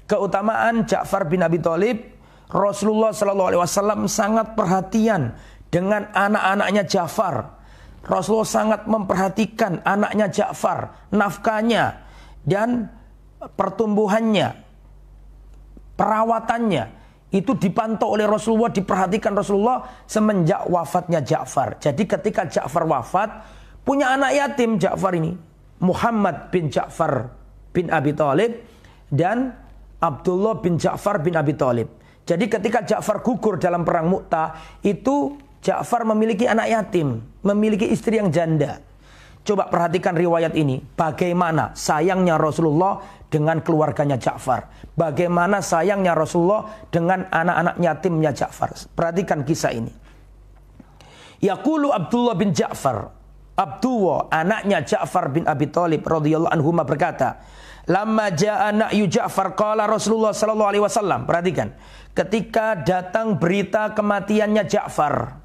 keutamaan Ja'far bin Abi Thalib Rasulullah sallallahu alaihi wasallam sangat perhatian dengan anak-anaknya Ja'far Rasulullah sangat memperhatikan anaknya Ja'far, nafkahnya dan pertumbuhannya, perawatannya. Itu dipantau oleh Rasulullah, diperhatikan Rasulullah semenjak wafatnya Ja'far. Jadi ketika Ja'far wafat, punya anak yatim Ja'far ini. Muhammad bin Ja'far bin Abi Thalib dan Abdullah bin Ja'far bin Abi Thalib. Jadi ketika Ja'far gugur dalam perang Mu'tah itu Ja'far memiliki anak yatim, memiliki istri yang janda. Coba perhatikan riwayat ini, bagaimana sayangnya Rasulullah dengan keluarganya Ja'far. Bagaimana sayangnya Rasulullah dengan anak-anak yatimnya Ja'far. Perhatikan kisah ini. Yaqulu Abdullah bin Ja'far, Abdullah anaknya Ja'far bin Abi Thalib radhiyallahu anhu berkata, "Lama ja'a Ja'far qala Rasulullah sallallahu alaihi wasallam." Perhatikan, ketika datang berita kematiannya Ja'far,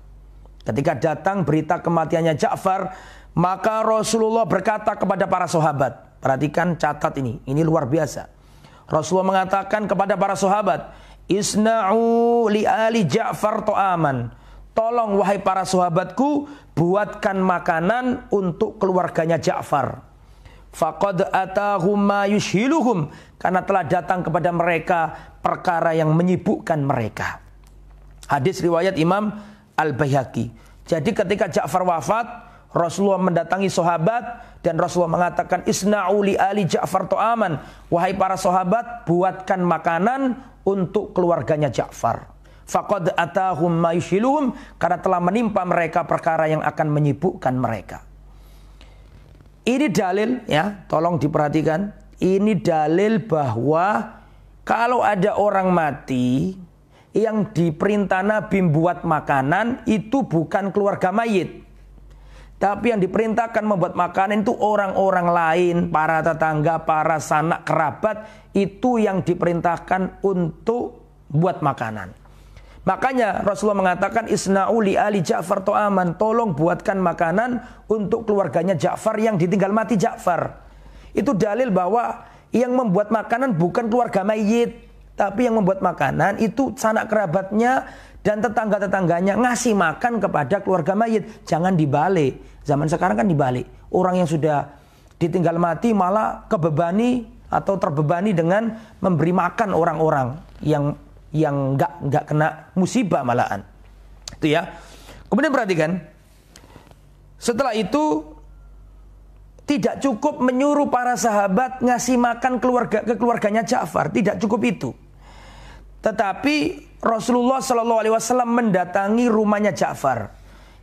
Ketika datang berita kematiannya Ja'far, maka Rasulullah berkata kepada para sahabat, perhatikan catat ini, ini luar biasa. Rasulullah mengatakan kepada para sahabat, "Isna'u li ali Ja'far to'aman, Tolong wahai para sahabatku, buatkan makanan untuk keluarganya Ja'far. Faqad atahum karena telah datang kepada mereka perkara yang menyibukkan mereka. Hadis riwayat Imam al Bayhaqi. Jadi ketika Ja'far wafat, Rasulullah mendatangi sahabat dan Rasulullah mengatakan Isnauli ali Ja'far to'aman. Wahai para sahabat, buatkan makanan untuk keluarganya Ja'far. Faqad atahum mayushiluhum karena telah menimpa mereka perkara yang akan menyibukkan mereka. Ini dalil ya, tolong diperhatikan. Ini dalil bahwa kalau ada orang mati yang diperintah Nabi membuat makanan itu bukan keluarga mayit. Tapi yang diperintahkan membuat makanan itu orang-orang lain, para tetangga, para sanak kerabat, itu yang diperintahkan untuk buat makanan. Makanya Rasulullah mengatakan isnauli ali Ja'far to'aman. Tolong buatkan makanan untuk keluarganya Ja'far yang ditinggal mati Ja'far. Itu dalil bahwa yang membuat makanan bukan keluarga mayit. Tapi yang membuat makanan itu sanak kerabatnya dan tetangga-tetangganya ngasih makan kepada keluarga mayit. Jangan dibalik. Zaman sekarang kan dibalik. Orang yang sudah ditinggal mati malah kebebani atau terbebani dengan memberi makan orang-orang yang yang nggak nggak kena musibah malahan. Itu ya. Kemudian perhatikan. Setelah itu tidak cukup menyuruh para sahabat ngasih makan keluarga ke keluarganya Ja'far, tidak cukup itu. Tetapi Rasulullah Shallallahu Alaihi Wasallam mendatangi rumahnya Ja'far.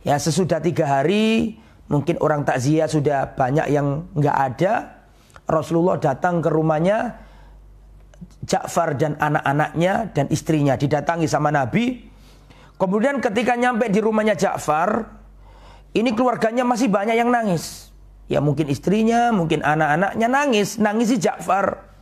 Ya sesudah tiga hari mungkin orang takziah sudah banyak yang nggak ada. Rasulullah datang ke rumahnya Ja'far dan anak-anaknya dan istrinya didatangi sama Nabi. Kemudian ketika nyampe di rumahnya Ja'far, ini keluarganya masih banyak yang nangis. Ya mungkin istrinya, mungkin anak-anaknya nangis, nangisi Ja'far.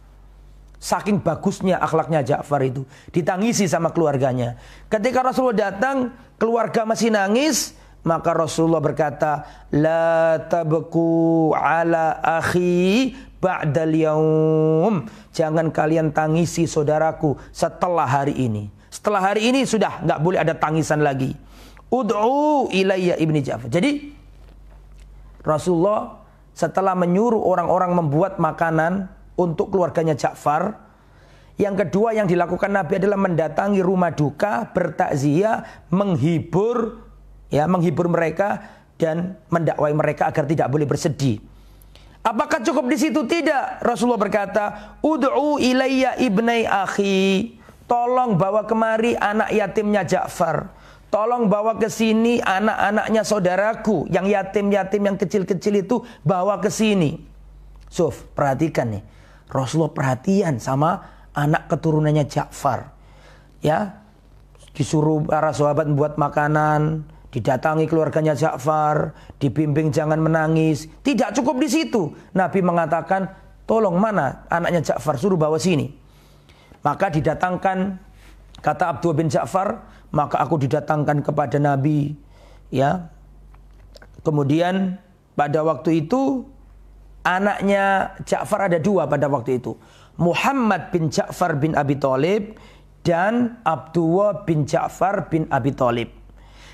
Saking bagusnya akhlaknya Ja'far itu. Ditangisi sama keluarganya. Ketika Rasulullah datang, keluarga masih nangis. Maka Rasulullah berkata, La tabku ala akhi ba'dal yaum. Jangan kalian tangisi saudaraku setelah hari ini. Setelah hari ini sudah nggak boleh ada tangisan lagi. Ud'u ilayya ibni Ja'far. Jadi Rasulullah setelah menyuruh orang-orang membuat makanan untuk keluarganya Ja'far. Yang kedua yang dilakukan Nabi adalah mendatangi rumah duka, bertakziah, menghibur ya, menghibur mereka dan mendakwai mereka agar tidak boleh bersedih. Apakah cukup di situ? Tidak. Rasulullah berkata, "Ud'u ilayya ibnai akhi." Tolong bawa kemari anak yatimnya Ja'far. Tolong bawa ke sini anak-anaknya saudaraku yang yatim-yatim yang kecil-kecil itu bawa ke sini. Suf, perhatikan nih. Rasulullah perhatian sama anak keturunannya Ja'far. Ya, disuruh para sahabat membuat makanan, didatangi keluarganya Ja'far, dibimbing jangan menangis. Tidak cukup di situ. Nabi mengatakan, tolong mana anaknya Ja'far, suruh bawa sini. Maka didatangkan, kata Abdul bin Ja'far, maka aku didatangkan kepada Nabi. Ya, Kemudian pada waktu itu Anaknya Ja'far ada dua pada waktu itu. Muhammad bin Ja'far bin Abi Thalib dan Abdullah bin Ja'far bin Abi Thalib.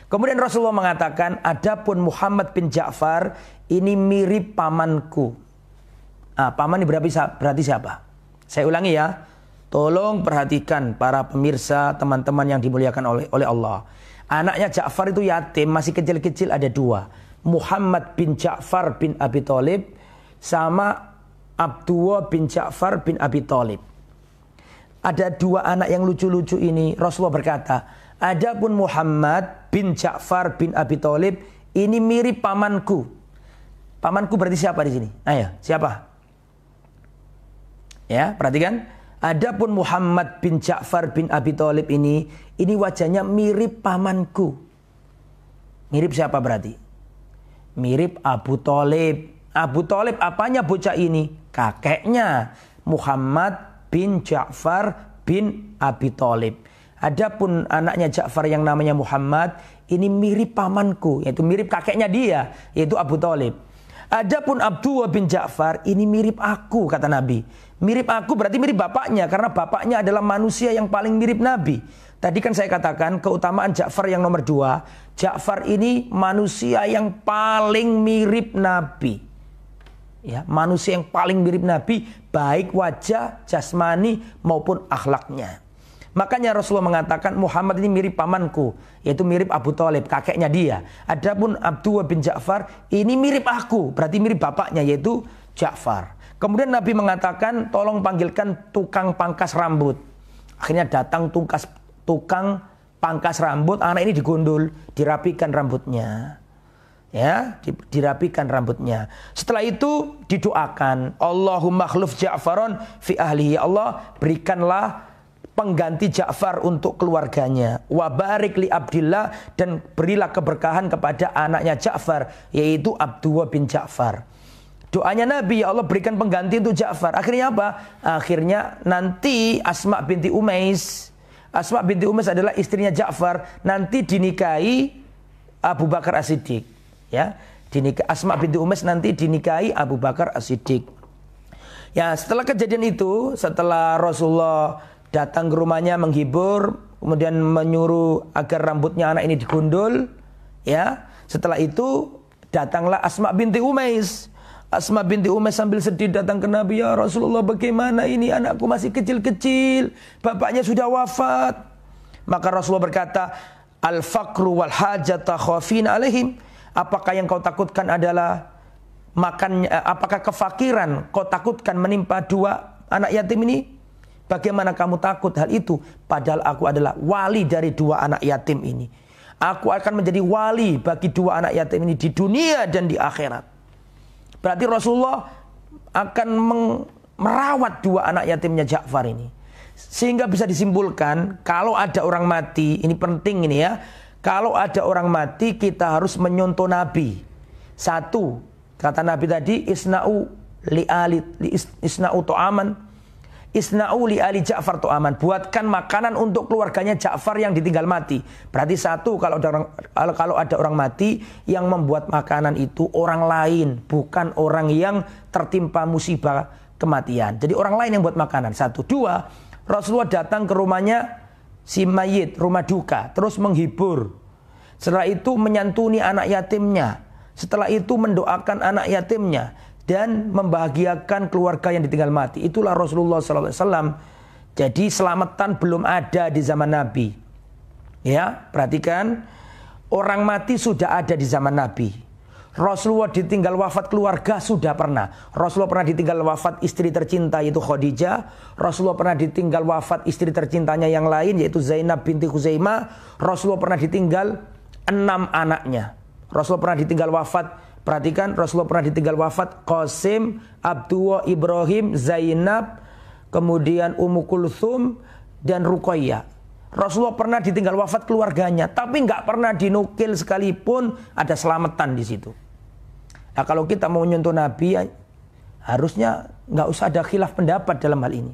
Kemudian Rasulullah mengatakan, adapun Muhammad bin Ja'far ini mirip pamanku. Ah, paman ini berarti, berarti siapa? Saya ulangi ya. Tolong perhatikan para pemirsa, teman-teman yang dimuliakan oleh oleh Allah. Anaknya Ja'far itu yatim, masih kecil-kecil ada dua. Muhammad bin Ja'far bin Abi Thalib sama Abdullah bin Ja'far bin Abi Thalib. Ada dua anak yang lucu-lucu ini. Rasulullah berkata, Adapun Muhammad bin Ja'far bin Abi Thalib ini mirip pamanku. Pamanku berarti siapa di sini? Ayo, nah, ya, siapa? Ya, perhatikan. Adapun Muhammad bin Ja'far bin Abi Thalib ini, ini wajahnya mirip pamanku. Mirip siapa berarti? Mirip Abu Thalib. Abu Talib apanya bocah ini? Kakeknya Muhammad bin Ja'far bin Abi Talib. Adapun anaknya Ja'far yang namanya Muhammad ini mirip pamanku, yaitu mirip kakeknya dia, yaitu Abu Talib. Adapun Abdullah bin Ja'far ini mirip aku kata Nabi. Mirip aku berarti mirip bapaknya karena bapaknya adalah manusia yang paling mirip Nabi. Tadi kan saya katakan keutamaan Ja'far yang nomor dua. Ja'far ini manusia yang paling mirip Nabi ya manusia yang paling mirip Nabi baik wajah jasmani maupun akhlaknya makanya Rasulullah mengatakan Muhammad ini mirip pamanku yaitu mirip Abu Thalib kakeknya dia adapun Abdullah bin Ja'far ini mirip aku berarti mirip bapaknya yaitu Ja'far kemudian Nabi mengatakan tolong panggilkan tukang pangkas rambut akhirnya datang tukas tukang pangkas rambut anak ini digundul dirapikan rambutnya ya dirapikan rambutnya setelah itu didoakan Allahumma khluf Ja'faron fi ahlihi ya Allah berikanlah pengganti Ja'far untuk keluarganya barik li Abdillah dan berilah keberkahan kepada anaknya Ja'far yaitu Abdullah bin Ja'far Doanya Nabi, ya Allah berikan pengganti untuk Ja'far. Akhirnya apa? Akhirnya nanti Asma binti Umais. Asma binti Umais adalah istrinya Ja'far. Nanti dinikahi Abu Bakar As-Siddiq ya dinikah Asma binti Umais nanti dinikahi Abu Bakar As-Siddiq. Ya, setelah kejadian itu, setelah Rasulullah datang ke rumahnya menghibur, kemudian menyuruh agar rambutnya anak ini digundul, ya. Setelah itu datanglah Asma binti Umais. Asma binti Umais sambil sedih datang ke Nabi, "Ya Rasulullah, bagaimana ini anakku masih kecil-kecil, bapaknya sudah wafat." Maka Rasulullah berkata, "Al-faqru wal hajata khafin alaihim." Apakah yang kau takutkan adalah makan eh, apakah kefakiran kau takutkan menimpa dua anak yatim ini? Bagaimana kamu takut hal itu? Padahal aku adalah wali dari dua anak yatim ini. Aku akan menjadi wali bagi dua anak yatim ini di dunia dan di akhirat. Berarti Rasulullah akan merawat dua anak yatimnya Ja'far ini. Sehingga bisa disimpulkan kalau ada orang mati, ini penting ini ya. Kalau ada orang mati kita harus menyontoh Nabi. Satu, kata Nabi tadi isna'u li ali li isna'u to'aman. Isna'u li ali Ja'far to'aman. Buatkan makanan untuk keluarganya Ja'far yang ditinggal mati. Berarti satu, kalau ada orang, kalau ada orang mati yang membuat makanan itu orang lain. Bukan orang yang tertimpa musibah kematian. Jadi orang lain yang buat makanan. Satu. Dua, Rasulullah datang ke rumahnya si mayit rumah duka, terus menghibur. Setelah itu menyantuni anak yatimnya. Setelah itu mendoakan anak yatimnya dan membahagiakan keluarga yang ditinggal mati. Itulah Rasulullah SAW. Jadi selamatan belum ada di zaman Nabi. Ya, perhatikan orang mati sudah ada di zaman Nabi. Rasulullah ditinggal wafat keluarga sudah pernah. Rasulullah pernah ditinggal wafat istri tercinta yaitu Khadijah. Rasulullah pernah ditinggal wafat istri tercintanya yang lain yaitu Zainab binti Khuzaimah. Rasulullah pernah ditinggal enam anaknya. Rasulullah pernah ditinggal wafat Perhatikan Rasulullah pernah ditinggal wafat Qasim, Abduwa, Ibrahim, Zainab, kemudian Ummu Kulthum dan Ruqayyah. Rasulullah pernah ditinggal wafat keluarganya, tapi nggak pernah dinukil sekalipun ada selamatan di situ. Nah, kalau kita mau menyentuh Nabi, ya, harusnya nggak usah ada khilaf pendapat dalam hal ini.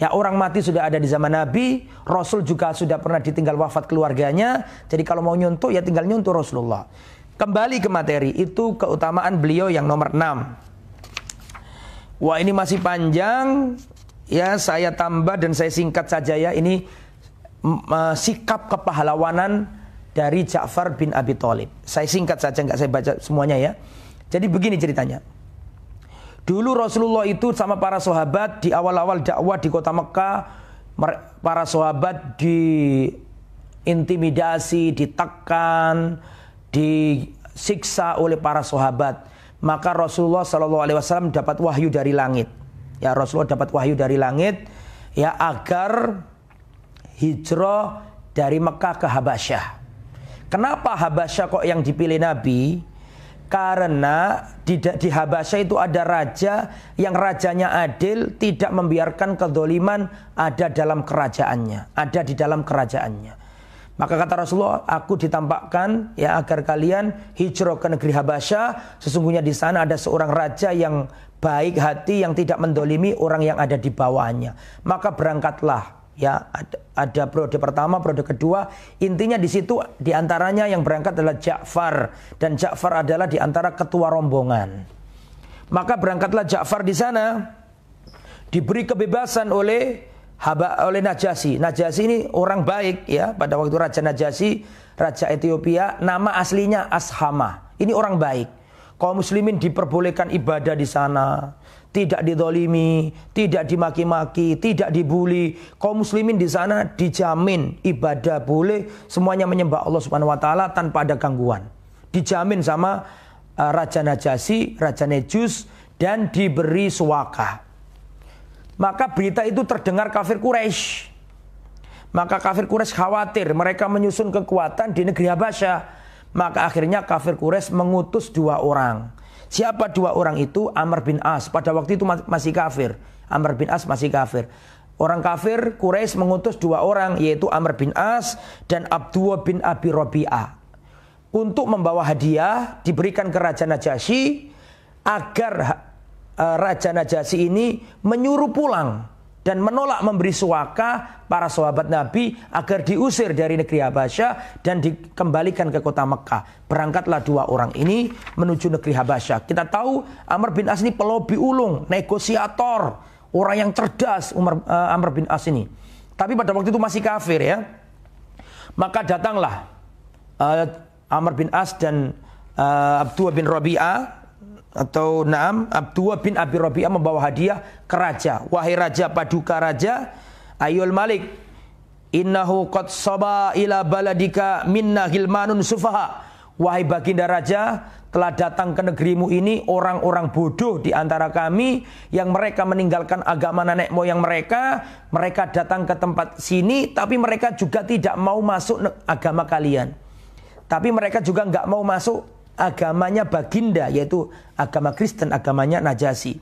Ya orang mati sudah ada di zaman Nabi, Rasul juga sudah pernah ditinggal wafat keluarganya. Jadi kalau mau nyuntuh ya tinggal nyuntuh Rasulullah. Kembali ke materi, itu keutamaan beliau yang nomor 6. Wah ini masih panjang, ya saya tambah dan saya singkat saja ya. Ini Eh, sikap kepahlawanan dari Ja'far bin Abi Thalib. Saya singkat saja nggak saya baca semuanya ya. Jadi begini ceritanya. Dulu Rasulullah itu sama para sahabat di awal-awal dakwah di kota Mekah, para sahabat diintimidasi, ditekan, disiksa oleh para sahabat. Maka Rasulullah Shallallahu Alaihi Wasallam dapat wahyu dari langit. Ya Rasulullah dapat wahyu dari langit, ya agar hijrah dari Mekah ke Habasyah. Kenapa Habasyah kok yang dipilih Nabi? Karena di, di Habasyah itu ada raja yang rajanya adil, tidak membiarkan kedoliman ada dalam kerajaannya, ada di dalam kerajaannya. Maka kata Rasulullah, aku ditampakkan ya agar kalian hijrah ke negeri Habasyah. Sesungguhnya di sana ada seorang raja yang baik hati yang tidak mendolimi orang yang ada di bawahnya. Maka berangkatlah ya ada, ada periode pertama, periode kedua. Intinya di situ diantaranya yang berangkat adalah Ja'far dan Ja'far adalah diantara ketua rombongan. Maka berangkatlah Ja'far di sana diberi kebebasan oleh Haba, oleh Najasi. Najasi ini orang baik ya pada waktu Raja Najasi, Raja Ethiopia, nama aslinya Ashama. Ini orang baik. Kaum muslimin diperbolehkan ibadah di sana, tidak didolimi, tidak dimaki-maki, tidak dibuli. Kaum muslimin di sana dijamin ibadah boleh, semuanya menyembah Allah Subhanahu wa taala tanpa ada gangguan. Dijamin sama uh, Raja Najasi, Raja Nejus dan diberi suaka. Maka berita itu terdengar kafir Quraisy. Maka kafir Quraisy khawatir mereka menyusun kekuatan di negeri Habasyah. Maka akhirnya kafir Quraisy mengutus dua orang Siapa dua orang itu? Amr bin As. Pada waktu itu masih kafir. Amr bin As masih kafir. Orang kafir Quraisy mengutus dua orang yaitu Amr bin As dan Abdullah bin Abi Rabi'ah untuk membawa hadiah diberikan ke Raja Najasyi agar eh, Raja Najasyi ini menyuruh pulang dan menolak memberi suaka para sahabat Nabi agar diusir dari negeri Habasya dan dikembalikan ke kota Mekah. Berangkatlah dua orang ini menuju negeri Habasya. Kita tahu Amr bin As ini pelobi ulung, negosiator, orang yang cerdas Umar, uh, Amr bin As ini. Tapi pada waktu itu masih kafir ya. Maka datanglah uh, Amr bin As dan uh, Abdullah bin Rabi'ah atau Naam Abdua bin Abi Rabi'ah membawa hadiah ke raja. Wahai raja paduka raja Ayul Malik innahu qad saba ila baladika minna hilmanun sufaha. Wahai baginda raja, telah datang ke negerimu ini orang-orang bodoh di antara kami yang mereka meninggalkan agama nenek moyang mereka, mereka datang ke tempat sini tapi mereka juga tidak mau masuk agama kalian. Tapi mereka juga nggak mau masuk agamanya baginda yaitu agama Kristen agamanya Najasi.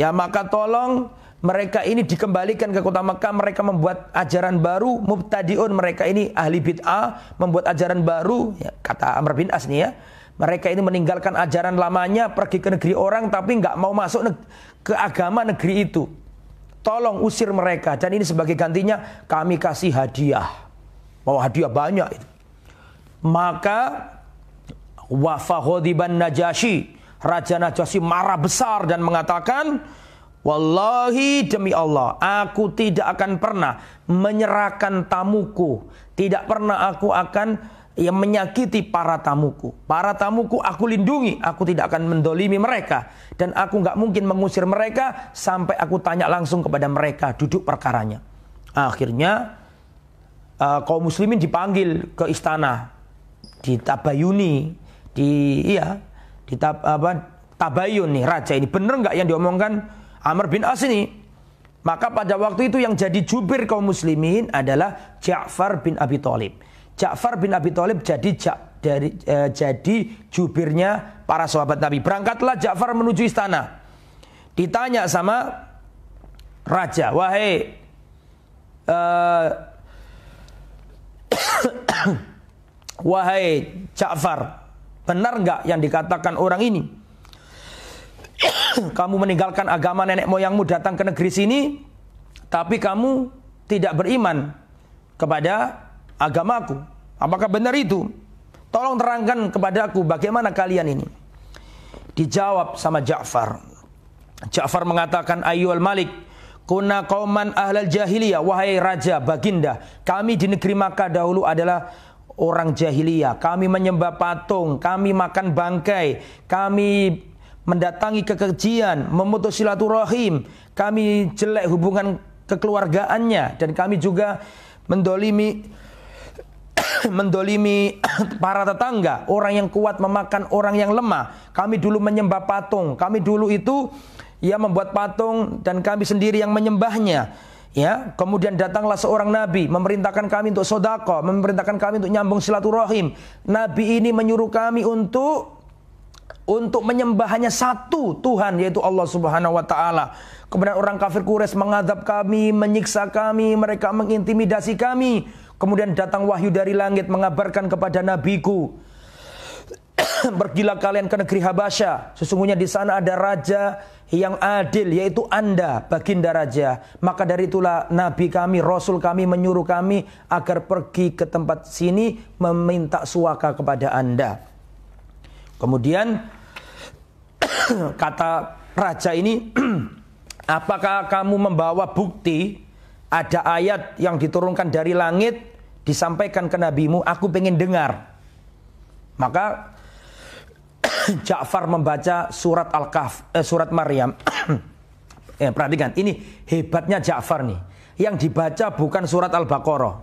Ya maka tolong mereka ini dikembalikan ke kota Mekah mereka membuat ajaran baru mubtadiun mereka ini ahli bid'ah membuat ajaran baru ya, kata Amr bin As nih ya mereka ini meninggalkan ajaran lamanya pergi ke negeri orang tapi nggak mau masuk ke agama negeri itu tolong usir mereka dan ini sebagai gantinya kami kasih hadiah mau hadiah banyak itu maka Wafahodiban Najashi, Raja Najasyi marah besar dan mengatakan, Wallahi demi Allah, aku tidak akan pernah menyerahkan tamuku. Tidak pernah aku akan yang menyakiti para tamuku. Para tamuku aku lindungi, aku tidak akan mendolimi mereka. Dan aku nggak mungkin mengusir mereka sampai aku tanya langsung kepada mereka duduk perkaranya. Akhirnya uh, kaum muslimin dipanggil ke istana. Ditabayuni di iya di tab, apa tabayun nih raja ini bener nggak yang diomongkan Amr bin As ini maka pada waktu itu yang jadi jubir kaum muslimin adalah Ja'far bin Abi Thalib Ja'far bin Abi Thalib jadi ja, dari e, jadi jubirnya para sahabat Nabi berangkatlah Ja'far menuju istana ditanya sama raja wahai e, (coughs) wahai Ja'far Benar nggak yang dikatakan orang ini? (coughs) kamu meninggalkan agama nenek moyangmu datang ke negeri sini, tapi kamu tidak beriman kepada agamaku. Apakah benar itu? Tolong terangkan kepadaku bagaimana kalian ini. Dijawab sama Ja'far. Ja'far mengatakan ayyul malik kuna kauman ahlal jahiliyah wahai raja baginda kami di negeri Makkah dahulu adalah orang jahiliyah. Kami menyembah patung, kami makan bangkai, kami mendatangi kekejian, memutus silaturahim, kami jelek hubungan kekeluargaannya dan kami juga mendolimi (coughs) mendolimi (coughs) para tetangga, orang yang kuat memakan orang yang lemah. Kami dulu menyembah patung, kami dulu itu ia membuat patung dan kami sendiri yang menyembahnya. Ya, kemudian datanglah seorang nabi memerintahkan kami untuk sodako, memerintahkan kami untuk nyambung silaturahim. Nabi ini menyuruh kami untuk untuk menyembah hanya satu Tuhan yaitu Allah Subhanahu wa taala. Kemudian orang kafir Quraisy mengadab kami, menyiksa kami, mereka mengintimidasi kami. Kemudian datang wahyu dari langit mengabarkan kepada nabiku. (coughs) Pergilah kalian ke negeri Habasya. Sesungguhnya di sana ada raja yang adil yaitu Anda baginda raja. Maka dari itulah nabi kami, rasul kami menyuruh kami agar pergi ke tempat sini meminta suaka kepada Anda. Kemudian (clears throat) kata raja ini, (clears throat) apakah kamu membawa bukti ada ayat yang diturunkan dari langit disampaikan ke nabimu, aku pengen dengar. Maka (coughs) Ja'far membaca surat Al-Kahf, eh, surat Maryam. eh, (coughs) perhatikan, ini hebatnya Ja'far nih. Yang dibaca bukan surat Al-Baqarah.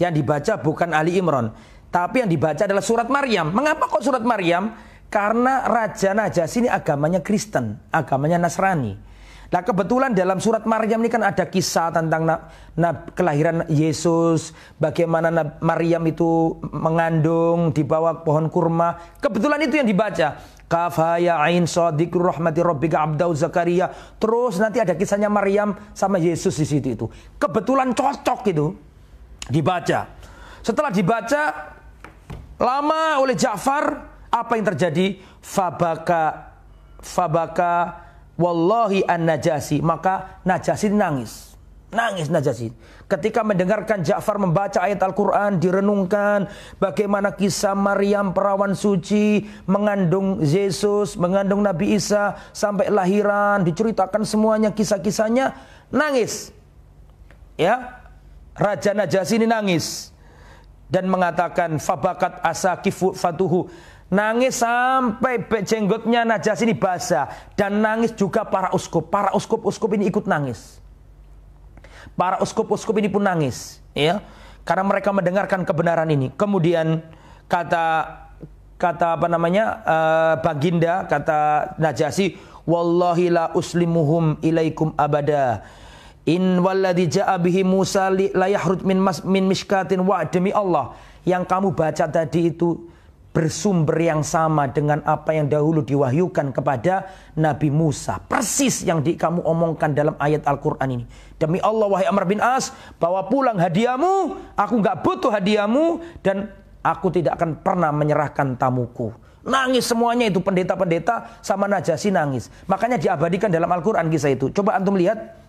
Yang dibaca bukan Ali Imran. Tapi yang dibaca adalah surat Maryam. Mengapa kok surat Maryam? Karena Raja Najas ini agamanya Kristen, agamanya Nasrani. Nah kebetulan dalam surat Maryam ini kan ada kisah tentang na, na, kelahiran Yesus, bagaimana na, Maryam itu mengandung di bawah pohon kurma. Kebetulan itu yang dibaca. Kafaya ain rahmati rabbika abdau zakaria. Terus nanti ada kisahnya Maryam sama Yesus di situ itu. Kebetulan cocok itu dibaca. Setelah dibaca lama oleh Ja'far apa yang terjadi? Fabaka fabaka Wallahi an-Najasi. Maka Najasi nangis. Nangis Najasi. Ketika mendengarkan Ja'far membaca ayat Al-Quran, direnungkan bagaimana kisah Maryam perawan suci, mengandung Yesus, mengandung Nabi Isa, sampai lahiran, diceritakan semuanya kisah-kisahnya, nangis. Ya, Raja Najasi ini nangis dan mengatakan fabakat asakifu fatuhu Nangis sampai jenggotnya najas ini basah. Dan nangis juga para uskup. Para uskup-uskup ini ikut nangis. Para uskup-uskup ini pun nangis. ya Karena mereka mendengarkan kebenaran ini. Kemudian kata kata apa namanya uh, baginda kata Najasi wallahi la uslimuhum ilaikum abada in walladhi ja'a bihi Musa la yahrud min mas, min miskatin wa demi Allah yang kamu baca tadi itu bersumber yang sama dengan apa yang dahulu diwahyukan kepada Nabi Musa. Persis yang di, kamu omongkan dalam ayat Al-Quran ini. Demi Allah wahai Amr bin As, bawa pulang hadiahmu, aku gak butuh hadiahmu, dan aku tidak akan pernah menyerahkan tamuku. Nangis semuanya itu pendeta-pendeta sama Najasi nangis. Makanya diabadikan dalam Al-Quran kisah itu. Coba antum lihat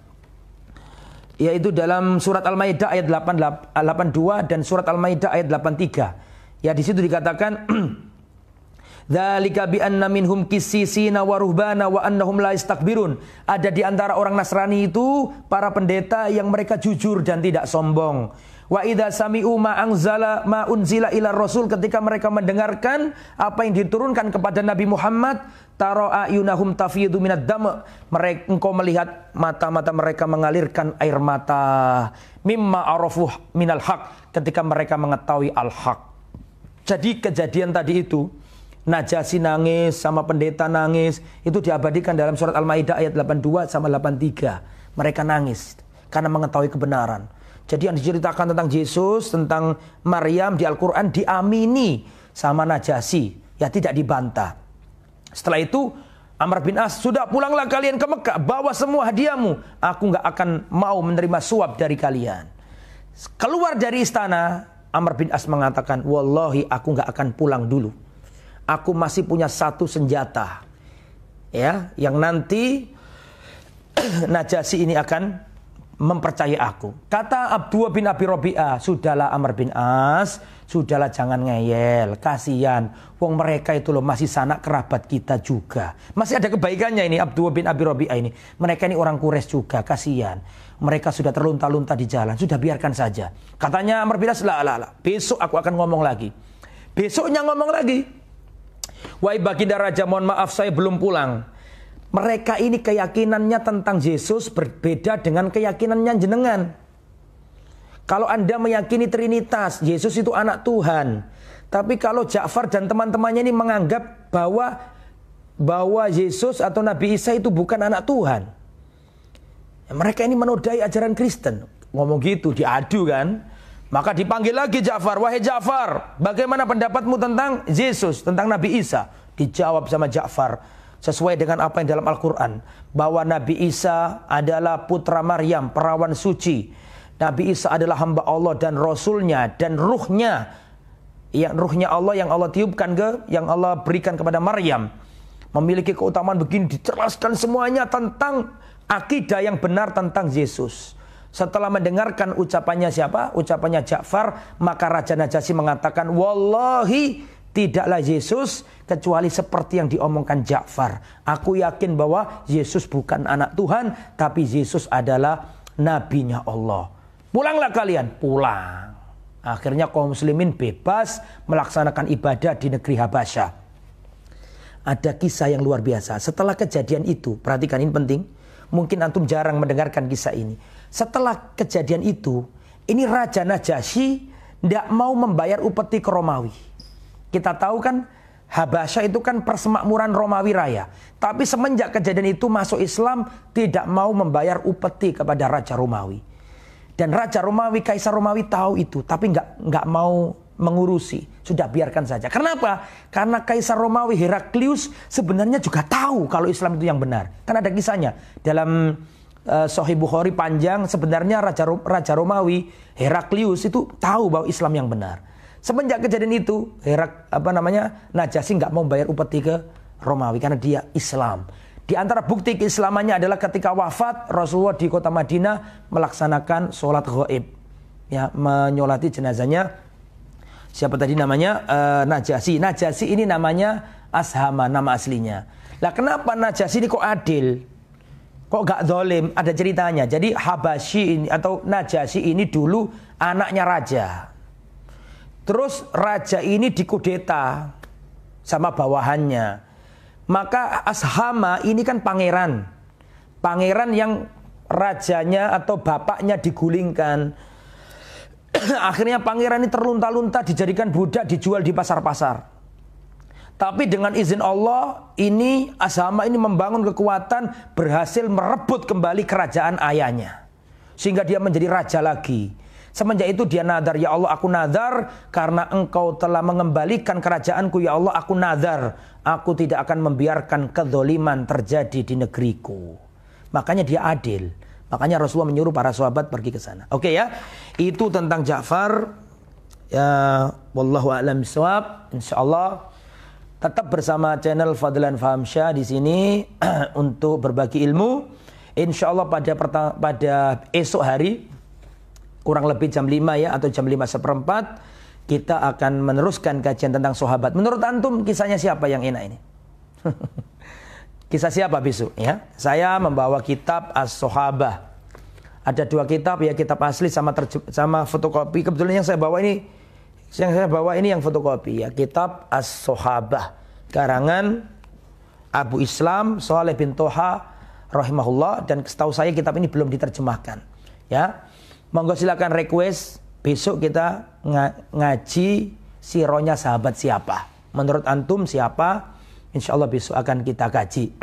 yaitu dalam surat Al-Maidah ayat 82 dan surat Al-Maidah ayat 83. Ya di situ dikatakan (clears throat) Dzalika bi anna minhum kisisina wa ruhbana wa annahum la istakbirun. Ada di antara orang Nasrani itu para pendeta yang mereka jujur dan tidak sombong. Wa idza sami'u ma anzala ma unzila ila rasul ketika mereka mendengarkan apa yang diturunkan kepada Nabi Muhammad tara ayunahum tafidu minad dam mereka engkau melihat mata-mata mereka mengalirkan air mata mimma arafuh minal haq ketika mereka mengetahui al haq jadi kejadian tadi itu, Najasi nangis sama pendeta nangis, itu diabadikan dalam surat Al-Maidah ayat 82 sama 83. Mereka nangis karena mengetahui kebenaran. Jadi yang diceritakan tentang Yesus, tentang Maryam di Al-Quran diamini sama Najasi. Ya tidak dibantah. Setelah itu Amr bin As, sudah pulanglah kalian ke Mekah, bawa semua hadiahmu. Aku nggak akan mau menerima suap dari kalian. Keluar dari istana, Amr bin As mengatakan, Wallahi aku nggak akan pulang dulu. Aku masih punya satu senjata. Ya, yang nanti (clears throat) Najasi ini akan mempercayai aku. Kata Abdullah bin Abi Robi'ah, sudahlah Amr bin As, sudahlah jangan ngeyel, kasihan. Wong mereka itu loh masih sanak kerabat kita juga. Masih ada kebaikannya ini Abdullah bin Abi Robi'ah ini. Mereka ini orang kures juga, kasihan. Mereka sudah terlunta-lunta di jalan, sudah biarkan saja. Katanya Amr bin As, lah, lah, lah. besok aku akan ngomong lagi. Besoknya ngomong lagi. Wahai baginda raja, mohon maaf saya belum pulang. Mereka ini keyakinannya tentang Yesus berbeda dengan keyakinannya jenengan. Kalau Anda meyakini Trinitas, Yesus itu anak Tuhan. Tapi kalau Ja'far dan teman-temannya ini menganggap bahwa bahwa Yesus atau Nabi Isa itu bukan anak Tuhan. Mereka ini menodai ajaran Kristen. Ngomong gitu, diadu kan. Maka dipanggil lagi Ja'far, wahai Ja'far, bagaimana pendapatmu tentang Yesus, tentang Nabi Isa? Dijawab sama Ja'far, sesuai dengan apa yang dalam Al-Quran bahwa Nabi Isa adalah putra Maryam perawan suci Nabi Isa adalah hamba Allah dan Rasulnya dan ruhnya yang ruhnya Allah yang Allah tiupkan ke yang Allah berikan kepada Maryam memiliki keutamaan begini dijelaskan semuanya tentang akidah yang benar tentang Yesus setelah mendengarkan ucapannya siapa? Ucapannya Ja'far, maka Raja Najasyi mengatakan, Wallahi Tidaklah Yesus kecuali seperti yang diomongkan Ja'far. Aku yakin bahwa Yesus bukan anak Tuhan, tapi Yesus adalah nabinya Allah. Pulanglah kalian, pulang. Akhirnya kaum muslimin bebas melaksanakan ibadah di negeri Habasyah. Ada kisah yang luar biasa. Setelah kejadian itu, perhatikan ini penting. Mungkin antum jarang mendengarkan kisah ini. Setelah kejadian itu, ini Raja Najasyi tidak mau membayar upeti ke Romawi. Kita tahu kan Habasya itu kan persemakmuran Romawi Raya. Tapi semenjak kejadian itu masuk Islam tidak mau membayar upeti kepada Raja Romawi. Dan Raja Romawi, Kaisar Romawi tahu itu tapi nggak nggak mau mengurusi. Sudah biarkan saja. Kenapa? Karena Kaisar Romawi Heraklius sebenarnya juga tahu kalau Islam itu yang benar. Kan ada kisahnya dalam uh, Sahih Bukhari panjang sebenarnya Raja Raja Romawi Heraklius itu tahu bahwa Islam yang benar. Semenjak kejadian itu, Herak apa namanya Najasyi nggak mau bayar upeti ke Romawi karena dia Islam. Di antara bukti keislamannya adalah ketika wafat Rasulullah di kota Madinah melaksanakan sholat gaib ya menyolati jenazahnya siapa tadi namanya e, eh, Najasi. Najasi ini namanya Ashama nama aslinya. Lah kenapa Najasi ini kok adil? Kok gak dolim? Ada ceritanya. Jadi Habasyi ini atau Najasi ini dulu anaknya raja. Terus raja ini dikudeta sama bawahannya. Maka Ashama ini kan pangeran. Pangeran yang rajanya atau bapaknya digulingkan. (clears throat) Akhirnya pangeran ini terlunta-lunta dijadikan budak dijual di pasar-pasar. Tapi dengan izin Allah ini Ashama ini membangun kekuatan berhasil merebut kembali kerajaan ayahnya. Sehingga dia menjadi raja lagi. Semenjak itu dia nazar, ya Allah aku nazar karena engkau telah mengembalikan kerajaanku ya Allah aku nazar. Aku tidak akan membiarkan kedoliman terjadi di negeriku. Makanya dia adil. Makanya Rasulullah menyuruh para sahabat pergi ke sana. Oke okay ya. Itu tentang Ja'far. Ya, wallahu a'lam insya Allah tetap bersama channel Fadlan Fahamsyah di sini (clears throat) untuk berbagi ilmu. Insya Allah pada pada esok hari kurang lebih jam 5 ya atau jam 5 seperempat kita akan meneruskan kajian tentang sahabat. Menurut antum kisahnya siapa yang enak ini? (laughs) Kisah siapa besok ya? Saya membawa kitab As-Sahabah. Ada dua kitab ya, kitab asli sama sama fotokopi. Kebetulan yang saya bawa ini yang saya bawa ini yang fotokopi ya, kitab As-Sahabah karangan Abu Islam Saleh bin Toha rahimahullah dan setahu saya kitab ini belum diterjemahkan. Ya, Monggo silakan request besok kita ngaji sironya sahabat siapa. Menurut antum siapa? Insya Allah besok akan kita kaji.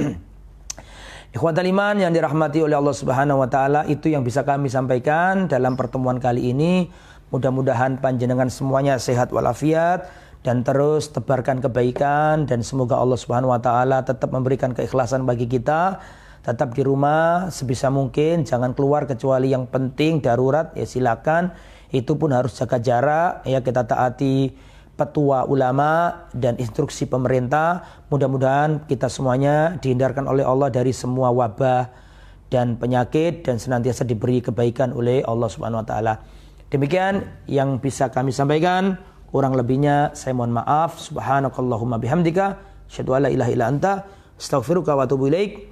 (clears throat) Ikhwan taliman yang dirahmati oleh Allah Subhanahu wa taala itu yang bisa kami sampaikan dalam pertemuan kali ini. Mudah-mudahan panjenengan semuanya sehat walafiat dan terus tebarkan kebaikan dan semoga Allah Subhanahu wa taala tetap memberikan keikhlasan bagi kita tetap di rumah sebisa mungkin jangan keluar kecuali yang penting darurat ya silakan itu pun harus jaga jarak ya kita taati petua ulama dan instruksi pemerintah mudah-mudahan kita semuanya dihindarkan oleh Allah dari semua wabah dan penyakit dan senantiasa diberi kebaikan oleh Allah Subhanahu wa taala. Demikian yang bisa kami sampaikan. Kurang lebihnya saya mohon maaf. Subhanakallahumma bihamdika, syadwala ilaha illa anta, astaghfiruka wa atubu ilaik.